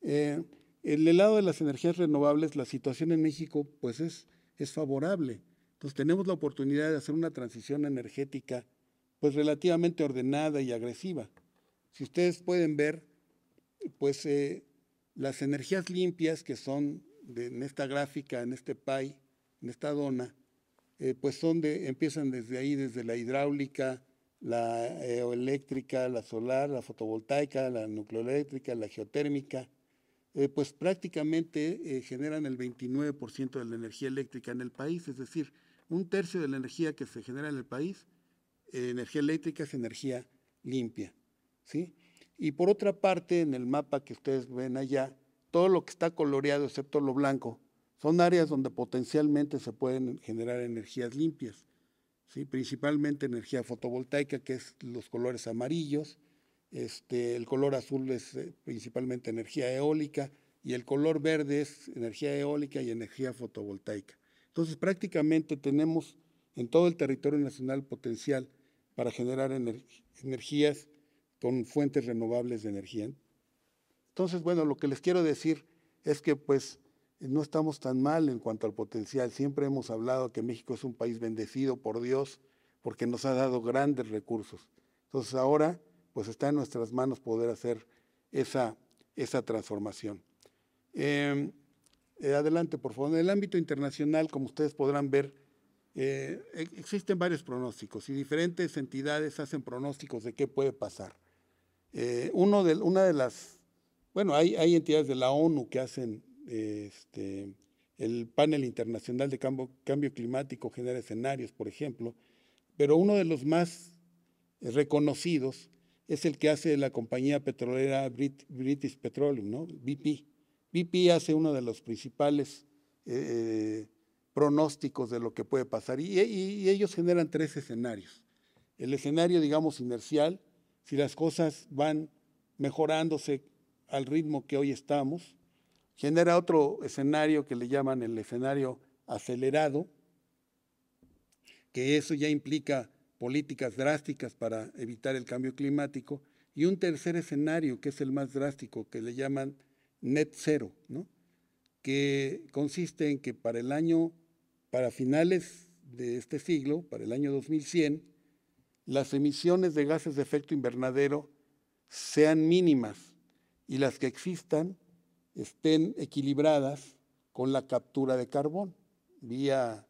B: Eh, en el lado de las energías renovables, la situación en México pues es, es favorable. Entonces tenemos la oportunidad de hacer una transición energética pues relativamente ordenada y agresiva. Si ustedes pueden ver, pues eh, las energías limpias que son en esta gráfica, en este PAI, en esta dona, eh, pues son de, empiezan desde ahí, desde la hidráulica, la eh, eléctrica, la solar, la fotovoltaica, la nucleoeléctrica, la geotérmica, eh, pues prácticamente eh, generan el 29% de la energía eléctrica en el país, es decir, un tercio de la energía que se genera en el país, eh, energía eléctrica es energía limpia. ¿sí? Y por otra parte, en el mapa que ustedes ven allá, todo lo que está coloreado, excepto lo blanco, son áreas donde potencialmente se pueden generar energías limpias, ¿sí? principalmente energía fotovoltaica, que es los colores amarillos, este, el color azul es eh, principalmente energía eólica y el color verde es energía eólica y energía fotovoltaica. Entonces prácticamente tenemos en todo el territorio nacional potencial para generar energías con fuentes renovables de energía. Entonces, bueno, lo que les quiero decir es que pues no estamos tan mal en cuanto al potencial. Siempre hemos hablado que México es un país bendecido por Dios porque nos ha dado grandes recursos. Entonces ahora pues está en nuestras manos poder hacer esa, esa transformación. Em, eh, adelante, por favor. En el ámbito internacional, como ustedes podrán ver, eh, existen varios pronósticos y diferentes entidades hacen pronósticos de qué puede pasar. Eh, uno una de las, bueno, hay, entidades de la ONU que hacen este, el panel internacional de cambio, cambio, climático genera escenarios, por ejemplo, pero uno de los más reconocidos es el que hace la compañía petrolera British Petroleum, ¿no? BP. BP hace uno de los principales eh, eh, pronósticos de lo que puede pasar y ellos generan tres escenarios. El escenario, digamos, inercial, si las cosas van mejorándose al ritmo que hoy estamos, genera otro escenario que le llaman el escenario acelerado, que eso ya implica políticas drásticas para evitar el cambio climático, y un tercer escenario, que es el más drástico, que le llaman net cero, ¿no? que consiste en que para el año, para finales de este siglo, para el año 2100, las emisiones de gases de efecto invernadero sean mínimas y las que existan estén equilibradas con la captura de carbón vía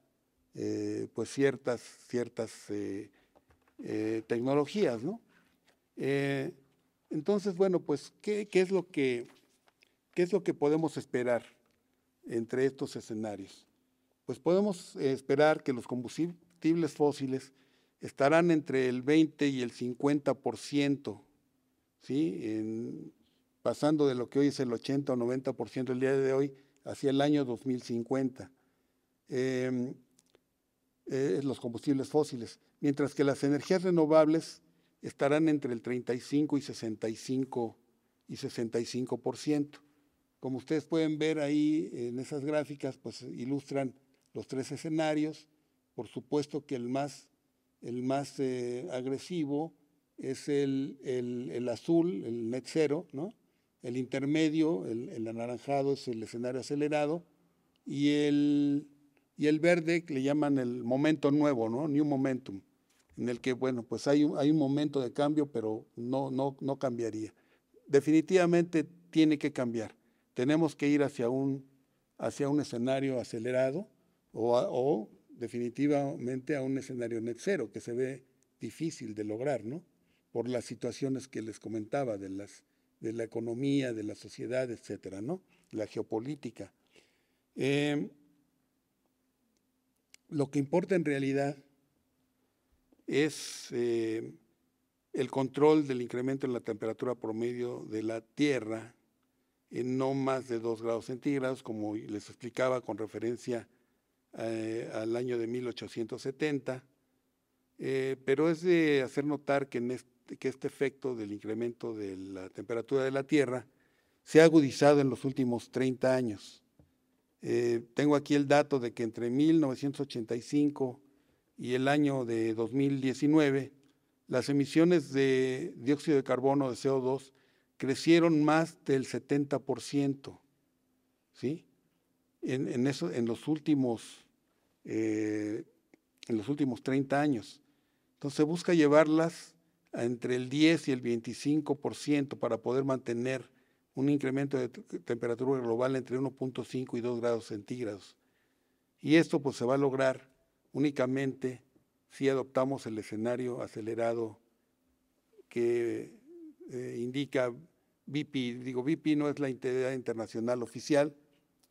B: eh, pues ciertas, ciertas eh, eh, tecnologías, ¿no? Eh, entonces, bueno, pues, ¿qué, es lo que, ¿qué es lo que podemos esperar entre estos escenarios? Pues podemos eh, esperar que los combustibles fósiles estarán entre el 20 y el 50%, ¿sí? pasando de lo que hoy es el 80 o 90% el día de hoy hacia el año 2050 eh, los combustibles fósiles, mientras que las energías renovables estarán entre el 35 y 65 y 65%. Como ustedes pueden ver ahí en esas gráficas, pues ilustran los tres escenarios. Por supuesto que el más, el más eh, agresivo es el, azul, el net cero, ¿no? El intermedio, el, el anaranjado es el escenario acelerado y el y el verde que le llaman el momento nuevo, ¿no? New Momentum, en el que, bueno, pues hay, hay un momento de cambio, pero no, no, no cambiaría. Definitivamente tiene que cambiar. Tenemos que ir hacia un, hacia un escenario acelerado o, definitivamente a un escenario net cero, que se ve difícil de lograr, ¿no? Por las situaciones que les comentaba de, las, de la economía, de la sociedad, etcétera, ¿no? La geopolítica. Eh, lo que importa en realidad es eh, el control del incremento en la temperatura promedio de la Tierra en no más de 2 grados centígrados, como les explicaba con referencia eh, al año de 1870, eh, pero es de hacer notar este, que este efecto del incremento de la temperatura de la Tierra se ha agudizado en los últimos 30 años. Eh, tengo aquí el dato de que entre 1985 y el año de 2019, las emisiones de dióxido de carbono de CO2 crecieron más del 70%. ¿sí? En, en, los últimos, en los últimos 30 eh, años. Entonces busca llevarlas entre el 10 y el 25% para poder mantener un incremento de temperatura global entre 1.5 y 2 grados centígrados. Y esto pues se va a lograr únicamente si adoptamos el escenario acelerado que eh, indica BP. Digo, BP no es la entidad internacional oficial.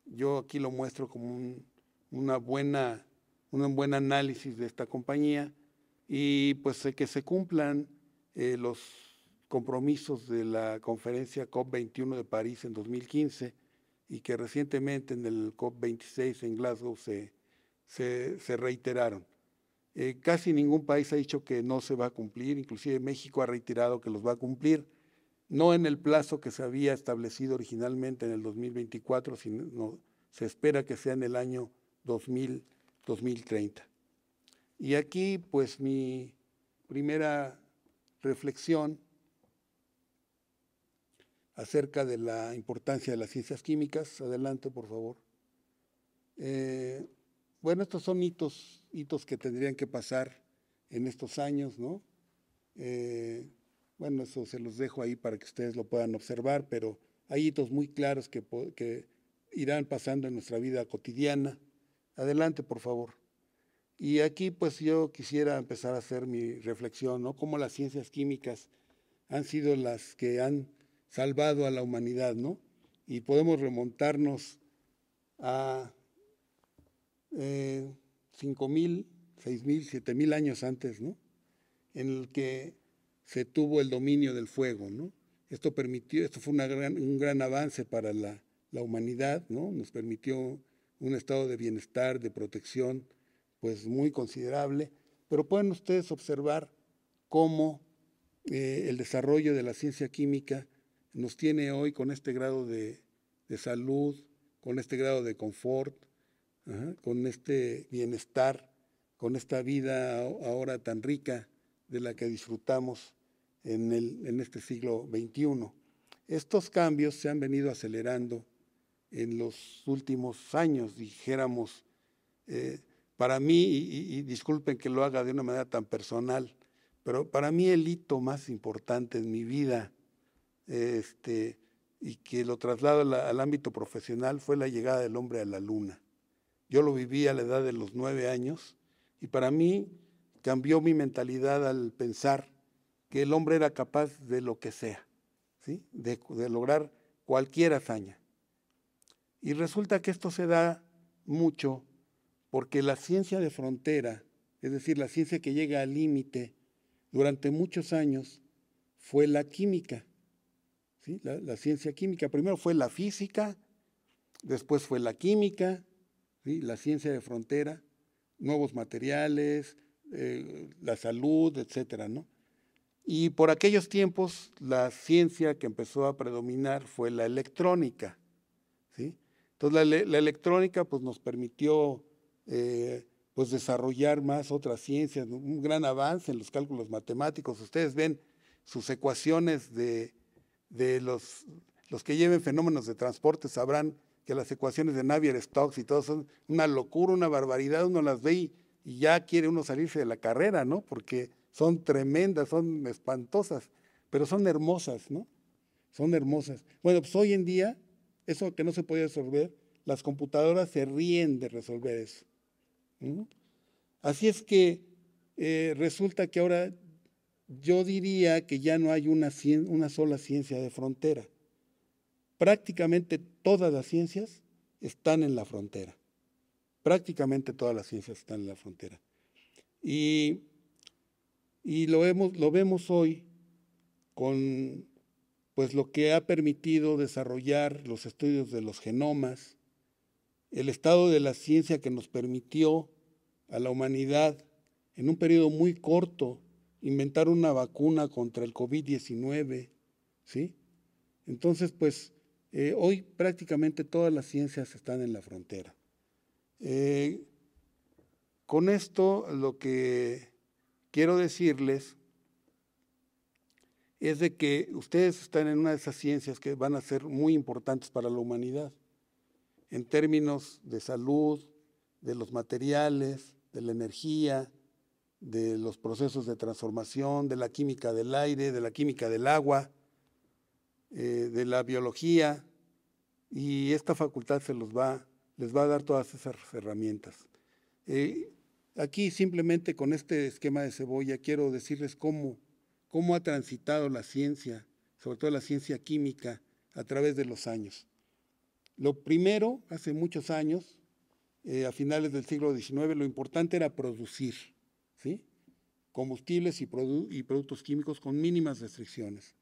B: Yo aquí lo muestro como un, una buena, un buen análisis de esta compañía y pues que se cumplan eh, los compromisos de la conferencia COP21 de París en 2015 y que recientemente en el COP26 en Glasgow se, se, reiteraron. Eh, casi ningún país ha dicho que no se va a cumplir, inclusive México ha reiterado que los va a cumplir, no en el plazo que se había establecido originalmente en el 2024, sino se espera que sea en el año 2000, 2030. Y aquí pues mi primera reflexión acerca de la importancia de las ciencias químicas. Adelante, por favor. Eh, bueno, estos son hitos, hitos que tendrían que pasar en estos años, ¿no? Eh, bueno, eso se los dejo ahí para que ustedes lo puedan observar, pero hay hitos muy claros que, que irán pasando en nuestra vida cotidiana. Adelante, por favor. Y aquí pues yo quisiera empezar a hacer mi reflexión, ¿no? Cómo las ciencias químicas han sido las que han salvado a la humanidad, ¿no? Y podemos remontarnos a eh, 5.000, 6.000, 7.000 años antes, ¿no? En el que se tuvo el dominio del fuego, ¿no? Esto permitió, esto fue gran, un gran avance para la, humanidad, ¿no? Nos permitió un estado de bienestar, de protección, pues muy considerable. Pero pueden ustedes observar cómo eh, el desarrollo de la ciencia química nos tiene hoy con este grado de, salud, con este grado de confort, con este bienestar, con esta vida ahora tan rica de la que disfrutamos en, este siglo XXI. Estos cambios se han venido acelerando en los últimos años, dijéramos, eh, para mí, y, y, disculpen que lo haga de una manera tan personal, pero para mí el hito más importante en mi vida este, y que lo traslado al, ámbito profesional fue la llegada del hombre a la luna. Yo lo viví a la edad de los nueve años y para mí cambió mi mentalidad al pensar que el hombre era capaz de lo que sea, ¿sí? de lograr cualquier hazaña. Y resulta que esto se da mucho porque la ciencia de frontera, es decir, la ciencia que llega al límite, durante muchos años fue la química la, ciencia química. Primero fue la física, después fue la química, la ciencia de frontera, nuevos materiales, eh, la salud, etcétera, Y por aquellos tiempos la ciencia que empezó a predominar fue la electrónica, ¿sí? Entonces la, electrónica pues, nos permitió eh, pues, desarrollar más otras ciencias, un gran avance en los cálculos matemáticos. Ustedes ven sus ecuaciones de de los, los que lleven fenómenos de transporte sabrán que las ecuaciones de Navier-Stokes y todo son una locura, una barbaridad, uno las ve y, ya quiere uno salirse de la carrera, ¿no? Porque son tremendas, son espantosas, pero son hermosas, ¿no? Son hermosas. Bueno, pues hoy en día, eso que no se podía resolver, las computadoras se ríen de resolver eso. Así es que eh, resulta que ahora yo diría que ya no hay una, sola ciencia de frontera. Prácticamente todas las ciencias están en la frontera. Prácticamente todas las ciencias están en la frontera. Y, lo, lo vemos hoy con pues lo que ha permitido desarrollar los estudios de los genomas, el estado de la ciencia que nos permitió a la humanidad en un periodo muy corto inventar una vacuna contra el COVID-19, ¿sí? Entonces, pues, eh, hoy prácticamente todas las ciencias están en la frontera. Eh, con esto lo que quiero decirles es de que ustedes están en una de esas ciencias que van a ser muy importantes para la humanidad en términos de salud, de los materiales, de la energía, de los procesos de transformación, de la química del aire, de la química del agua, eh, de la biología, y esta facultad se los va, les va a dar todas esas herramientas. Eh, aquí simplemente con este esquema de cebolla quiero decirles cómo, cómo ha transitado la ciencia, sobre todo la ciencia química, a través de los años. Lo primero, hace muchos años, eh, a finales del siglo XIX, lo importante era producir ¿sí? combustibles y, y productos químicos con mínimas restricciones.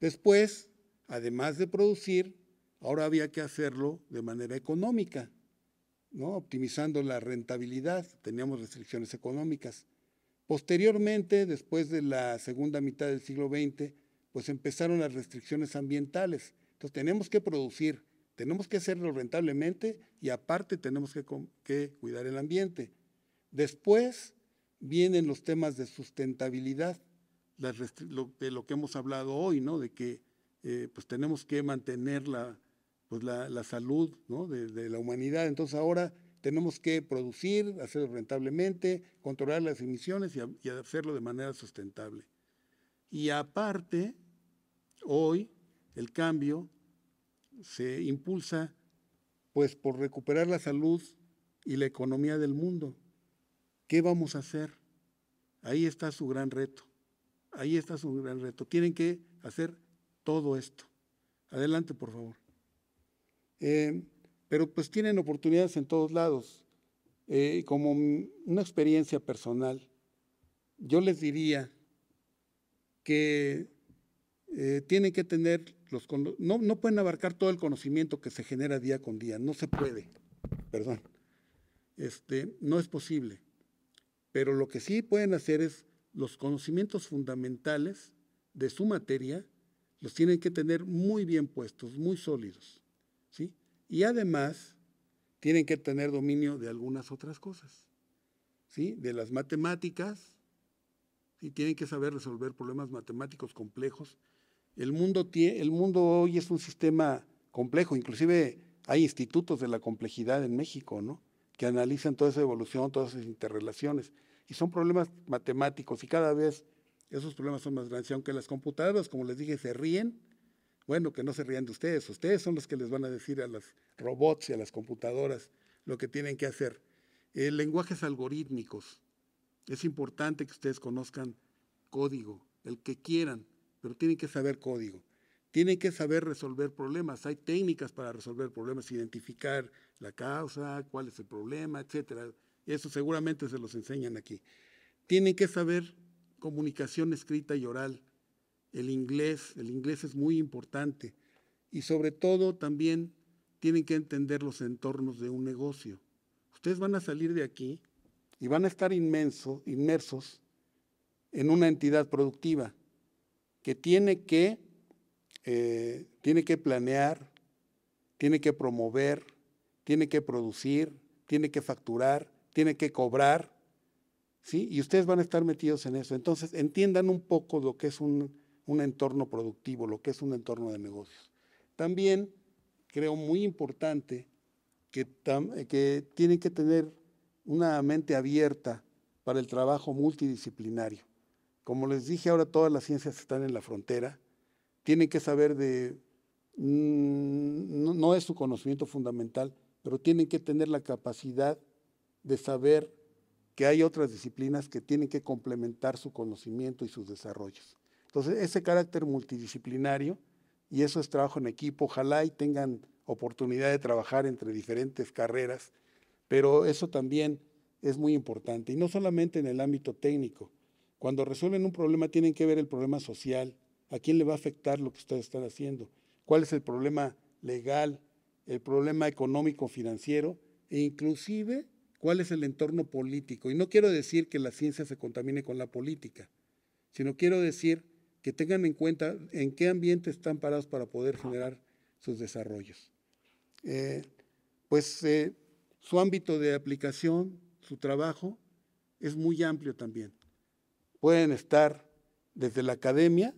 B: Después, además de producir, ahora había que hacerlo de manera económica, ¿no? optimizando la rentabilidad, teníamos restricciones económicas. Posteriormente, después de la segunda mitad del siglo XX, pues empezaron las restricciones ambientales. Entonces tenemos que producir, tenemos que hacerlo rentablemente y aparte tenemos que, que cuidar el ambiente. Después vienen los temas de sustentabilidad, de lo que hemos hablado hoy, ¿no? De que eh, pues tenemos que mantener la, pues la, la salud ¿no? de, la humanidad. Entonces ahora tenemos que producir, hacerlo rentablemente, controlar las emisiones y, y hacerlo de manera sustentable. Y aparte, hoy el cambio se impulsa pues por recuperar la salud y la economía del mundo. ¿Qué vamos a hacer? Ahí está su gran reto. Ahí está su gran reto. Tienen que hacer todo esto. Adelante, por favor. Eh, pero pues tienen oportunidades en todos lados. Eh, como una experiencia personal, yo les diría que eh, tienen que tener los... No, no pueden abarcar todo el conocimiento que se genera día con día. No se puede. Perdón. Este, no es posible. Pero lo que sí pueden hacer es los conocimientos fundamentales de su materia, los tienen que tener muy bien puestos, muy sólidos. ¿sí? Y además, tienen que tener dominio de algunas otras cosas. ¿sí? De las matemáticas, y tienen que saber resolver problemas matemáticos complejos. El mundo, el mundo hoy es un sistema complejo, inclusive hay institutos de la complejidad en México, ¿no? que analizan toda esa evolución, todas esas interrelaciones. Y son problemas matemáticos y cada vez esos problemas son más grandes. aunque las computadoras, como les dije, se ríen, bueno, que no se rían de ustedes. Ustedes son los que les van a decir a los robots y a las computadoras lo que tienen que hacer. lenguajes algorítmicos. Es importante que ustedes conozcan código, el que quieran, pero tienen que saber código tienen que saber resolver problemas. Hay técnicas para resolver problemas, identificar la causa, cuál es el problema, etcétera. Eso seguramente se los enseñan aquí. Tienen que saber comunicación escrita y oral, el inglés, el inglés es muy importante y sobre todo también tienen que entender los entornos de un negocio. Ustedes van a salir de aquí y van a estar inmenso, inmersos en una entidad productiva que tiene que eh, tiene que planear, tiene que promover, tiene que producir, tiene que facturar, tiene que cobrar, ¿sí? Y ustedes van a estar metidos en eso. Entonces, entiendan un poco lo que es un, entorno productivo, lo que es un entorno de negocios. También creo muy importante eh, que tienen que tener una mente abierta para el trabajo multidisciplinario. Como les dije, ahora todas las ciencias están en la frontera tienen que saber de, mm, no, no es su conocimiento fundamental, pero tienen que tener la capacidad de saber que hay otras disciplinas que tienen que complementar su conocimiento y sus desarrollos. Entonces, ese carácter multidisciplinario y eso es trabajo en equipo, ojalá y tengan oportunidad de trabajar entre diferentes carreras, pero eso también es muy importante, y no solamente en el ámbito técnico. Cuando resuelven un problema tienen que ver el problema social, ¿A quién le va a afectar lo que ustedes están haciendo? ¿Cuál es el problema legal, el problema económico, financiero e inclusive cuál es el entorno político? Y no quiero decir que la ciencia se contamine con la política, sino quiero decir que tengan en cuenta en qué ambiente están parados para poder generar sus desarrollos. Eh, pues eh, su ámbito de aplicación, su trabajo, es muy amplio también. Pueden estar desde la academia,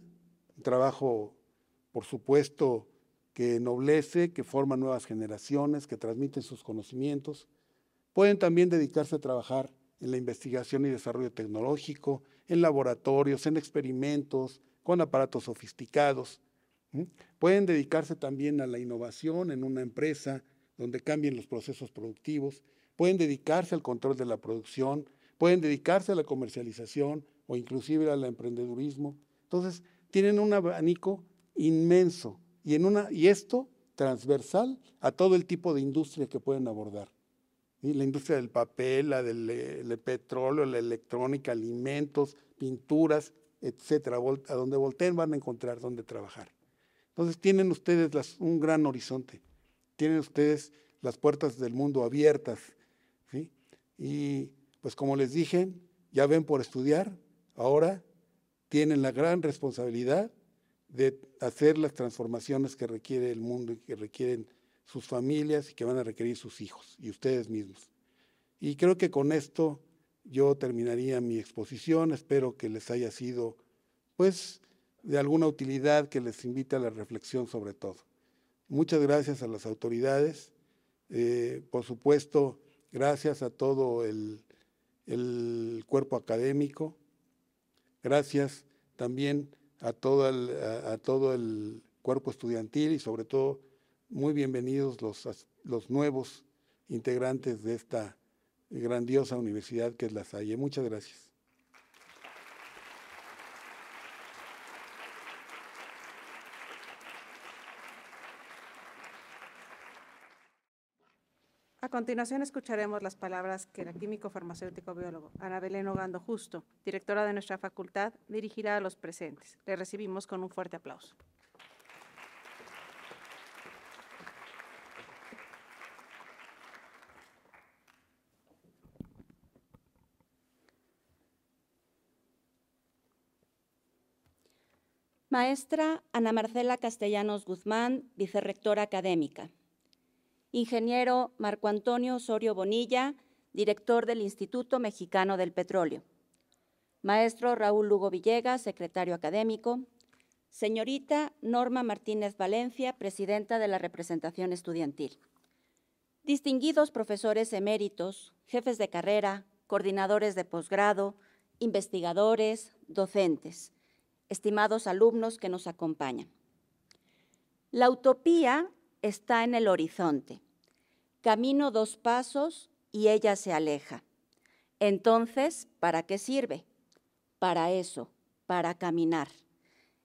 B: trabajo, por supuesto, que noblece que forma nuevas generaciones, que transmiten sus conocimientos. Pueden también dedicarse a trabajar en la investigación y desarrollo tecnológico, en laboratorios, en experimentos, con aparatos sofisticados. Pueden dedicarse también a la innovación en una empresa donde cambien los procesos productivos. Pueden dedicarse al control de la producción, pueden dedicarse a la comercialización o inclusive al emprendedurismo. Entonces, tienen un abanico inmenso y, en una, y esto transversal a todo el tipo de industria que pueden abordar. La industria del papel, la del eh, petróleo, la electrónica, alimentos, pinturas, etcétera. a donde volteen van a encontrar dónde trabajar. Entonces tienen ustedes las, un gran horizonte, tienen ustedes las puertas del mundo abiertas. ¿sí? Y pues como les dije, ya ven por estudiar, ahora tienen la gran responsabilidad de hacer las transformaciones que requiere el mundo y que requieren sus familias y que van a requerir sus hijos y ustedes mismos. Y creo que con esto yo terminaría mi exposición. Espero que les haya sido, pues, de alguna utilidad, que les invite a la reflexión sobre todo. Muchas gracias a las autoridades. Eh, por supuesto, gracias a todo el, el cuerpo académico Gracias también a todo el, todo el cuerpo estudiantil y sobre todo muy bienvenidos los, los nuevos integrantes de esta grandiosa universidad que es la Salle. Muchas gracias.
A: continuación escucharemos las palabras que la químico farmacéutico biólogo Ana Belén Ogando Justo, directora de nuestra facultad, dirigirá a los presentes. Le recibimos con un fuerte aplauso.
C: Maestra Ana Marcela Castellanos Guzmán, vicerrectora académica ingeniero Marco Antonio Osorio Bonilla, director del Instituto Mexicano del Petróleo, maestro Raúl Lugo Villegas, secretario académico, señorita Norma Martínez Valencia, presidenta de la representación estudiantil, distinguidos profesores eméritos, jefes de carrera, coordinadores de posgrado, investigadores, docentes, estimados alumnos que nos acompañan. La utopía está en el horizonte. Camino dos pasos y ella se aleja. Entonces, ¿para qué sirve? Para eso, para caminar.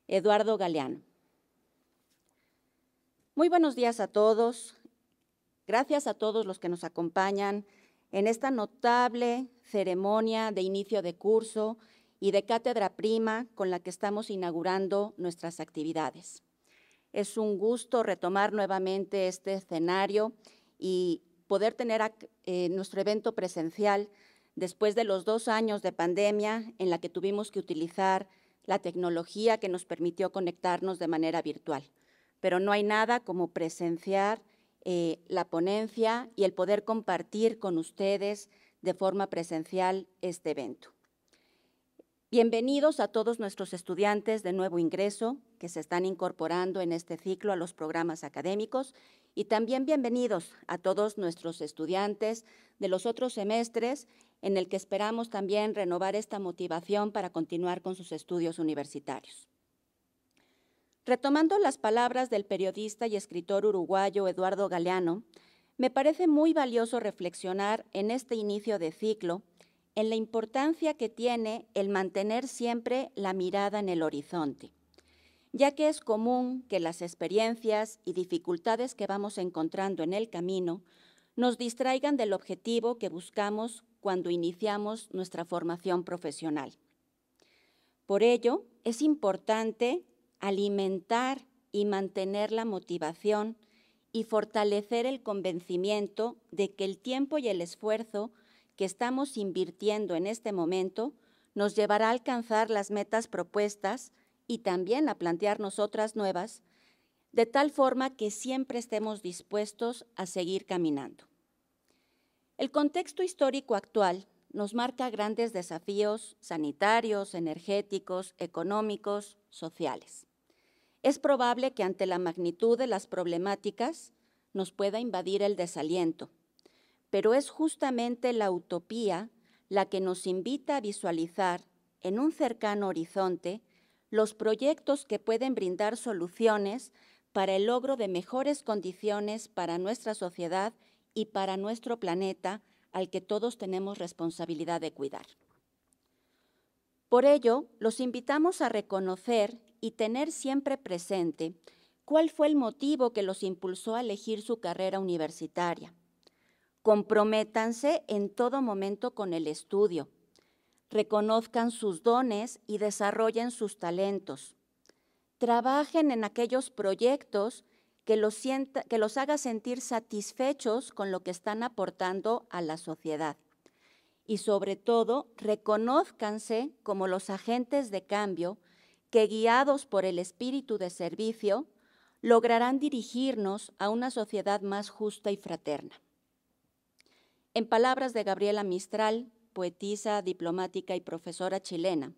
C: Eduardo Galeano. Muy buenos días a todos. Gracias a todos los que nos acompañan en esta notable ceremonia de inicio de curso y de cátedra prima con la que estamos inaugurando nuestras actividades. Es un gusto retomar nuevamente este escenario y poder tener eh, nuestro evento presencial después de los dos años de pandemia en la que tuvimos que utilizar la tecnología que nos permitió conectarnos de manera virtual. Pero no hay nada como presenciar eh, la ponencia y el poder compartir con ustedes de forma presencial este evento. Bienvenidos a todos nuestros estudiantes de nuevo ingreso que se están incorporando en este ciclo a los programas académicos y también bienvenidos a todos nuestros estudiantes de los otros semestres en el que esperamos también renovar esta motivación para continuar con sus estudios universitarios. Retomando las palabras del periodista y escritor uruguayo Eduardo Galeano, me parece muy valioso reflexionar en este inicio de ciclo en la importancia que tiene el mantener siempre la mirada en el horizonte, ya que es común que las experiencias y dificultades que vamos encontrando en el camino nos distraigan del objetivo que buscamos cuando iniciamos nuestra formación profesional. Por ello, es importante alimentar y mantener la motivación y fortalecer el convencimiento de que el tiempo y el esfuerzo que estamos invirtiendo en este momento nos llevará a alcanzar las metas propuestas y también a plantearnos otras nuevas, de tal forma que siempre estemos dispuestos a seguir caminando. El contexto histórico actual nos marca grandes desafíos sanitarios, energéticos, económicos, sociales. Es probable que ante la magnitud de las problemáticas nos pueda invadir el desaliento, pero es justamente la utopía la que nos invita a visualizar en un cercano horizonte los proyectos que pueden brindar soluciones para el logro de mejores condiciones para nuestra sociedad y para nuestro planeta al que todos tenemos responsabilidad de cuidar. Por ello, los invitamos a reconocer y tener siempre presente cuál fue el motivo que los impulsó a elegir su carrera universitaria Comprométanse en todo momento con el estudio. Reconozcan sus dones y desarrollen sus talentos. Trabajen en aquellos proyectos que los, haga sentir satisfechos con lo que están aportando a la sociedad. Y sobre todo, reconózcanse como los agentes de cambio que, guiados por el espíritu de servicio, lograrán dirigirnos a una sociedad más justa y fraterna. En palabras de Gabriela Mistral, poetisa, diplomática y profesora chilena,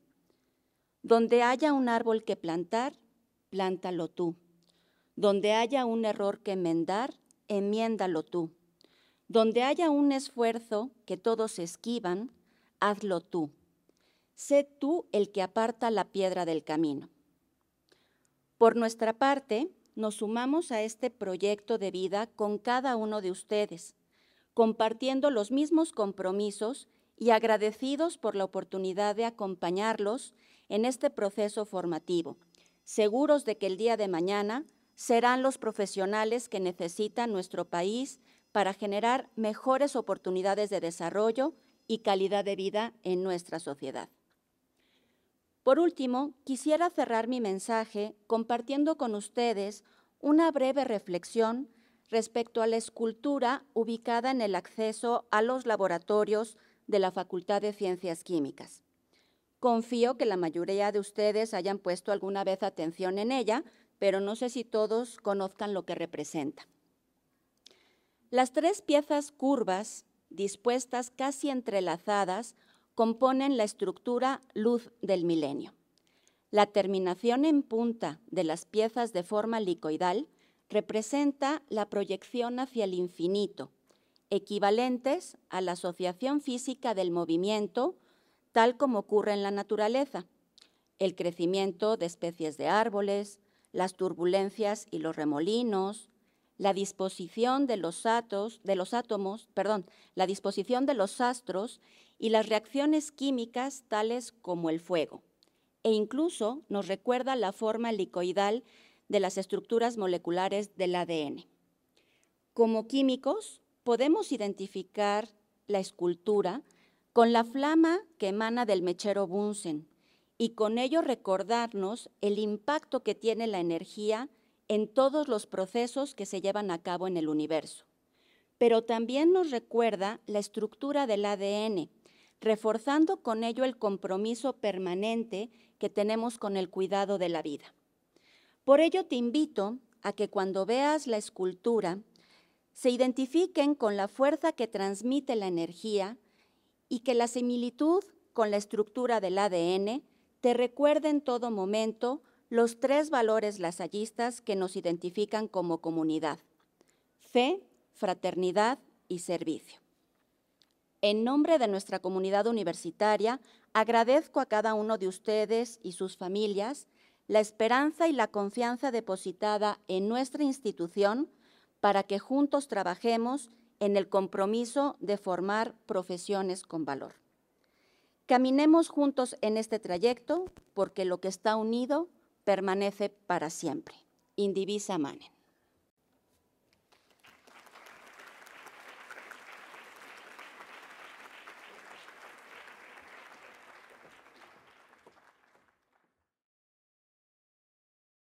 C: donde haya un árbol que plantar, plántalo tú. Donde haya un error que enmendar, enmiéndalo tú. Donde haya un esfuerzo que todos esquivan, hazlo tú. Sé tú el que aparta la piedra del camino. Por nuestra parte, nos sumamos a este proyecto de vida con cada uno de ustedes, compartiendo los mismos compromisos y agradecidos por la oportunidad de acompañarlos en este proceso formativo, seguros de que el día de mañana serán los profesionales que necesita nuestro país para generar mejores oportunidades de desarrollo y calidad de vida en nuestra sociedad. Por último, quisiera cerrar mi mensaje compartiendo con ustedes una breve reflexión respecto a la escultura ubicada en el acceso a los laboratorios de la Facultad de Ciencias Químicas. Confío que la mayoría de ustedes hayan puesto alguna vez atención en ella, pero no sé si todos conozcan lo que representa. Las tres piezas curvas, dispuestas casi entrelazadas, componen la estructura luz del milenio. La terminación en punta de las piezas de forma licoidal representa la proyección hacia el infinito, equivalentes a la asociación física del movimiento, tal como ocurre en la naturaleza, el crecimiento de especies de árboles, las turbulencias y los remolinos, la disposición de los, de los átomos, perdón, la disposición de los astros y las reacciones químicas tales como el fuego. E incluso nos recuerda la forma helicoidal de las estructuras moleculares del ADN. Como químicos, podemos identificar la escultura con la flama que emana del mechero Bunsen y con ello recordarnos el impacto que tiene la energía en todos los procesos que se llevan a cabo en el universo. Pero también nos recuerda la estructura del ADN, reforzando con ello el compromiso permanente que tenemos con el cuidado de la vida. Por ello te invito a que cuando veas la escultura, se identifiquen con la fuerza que transmite la energía y que la similitud con la estructura del ADN te recuerde en todo momento los tres valores lasallistas que nos identifican como comunidad, fe, fraternidad y servicio. En nombre de nuestra comunidad universitaria, agradezco a cada uno de ustedes y sus familias la esperanza y la confianza depositada en nuestra institución para que juntos trabajemos en el compromiso de formar profesiones con valor. Caminemos juntos en este trayecto porque lo que está unido permanece para siempre. Indivisa Manen.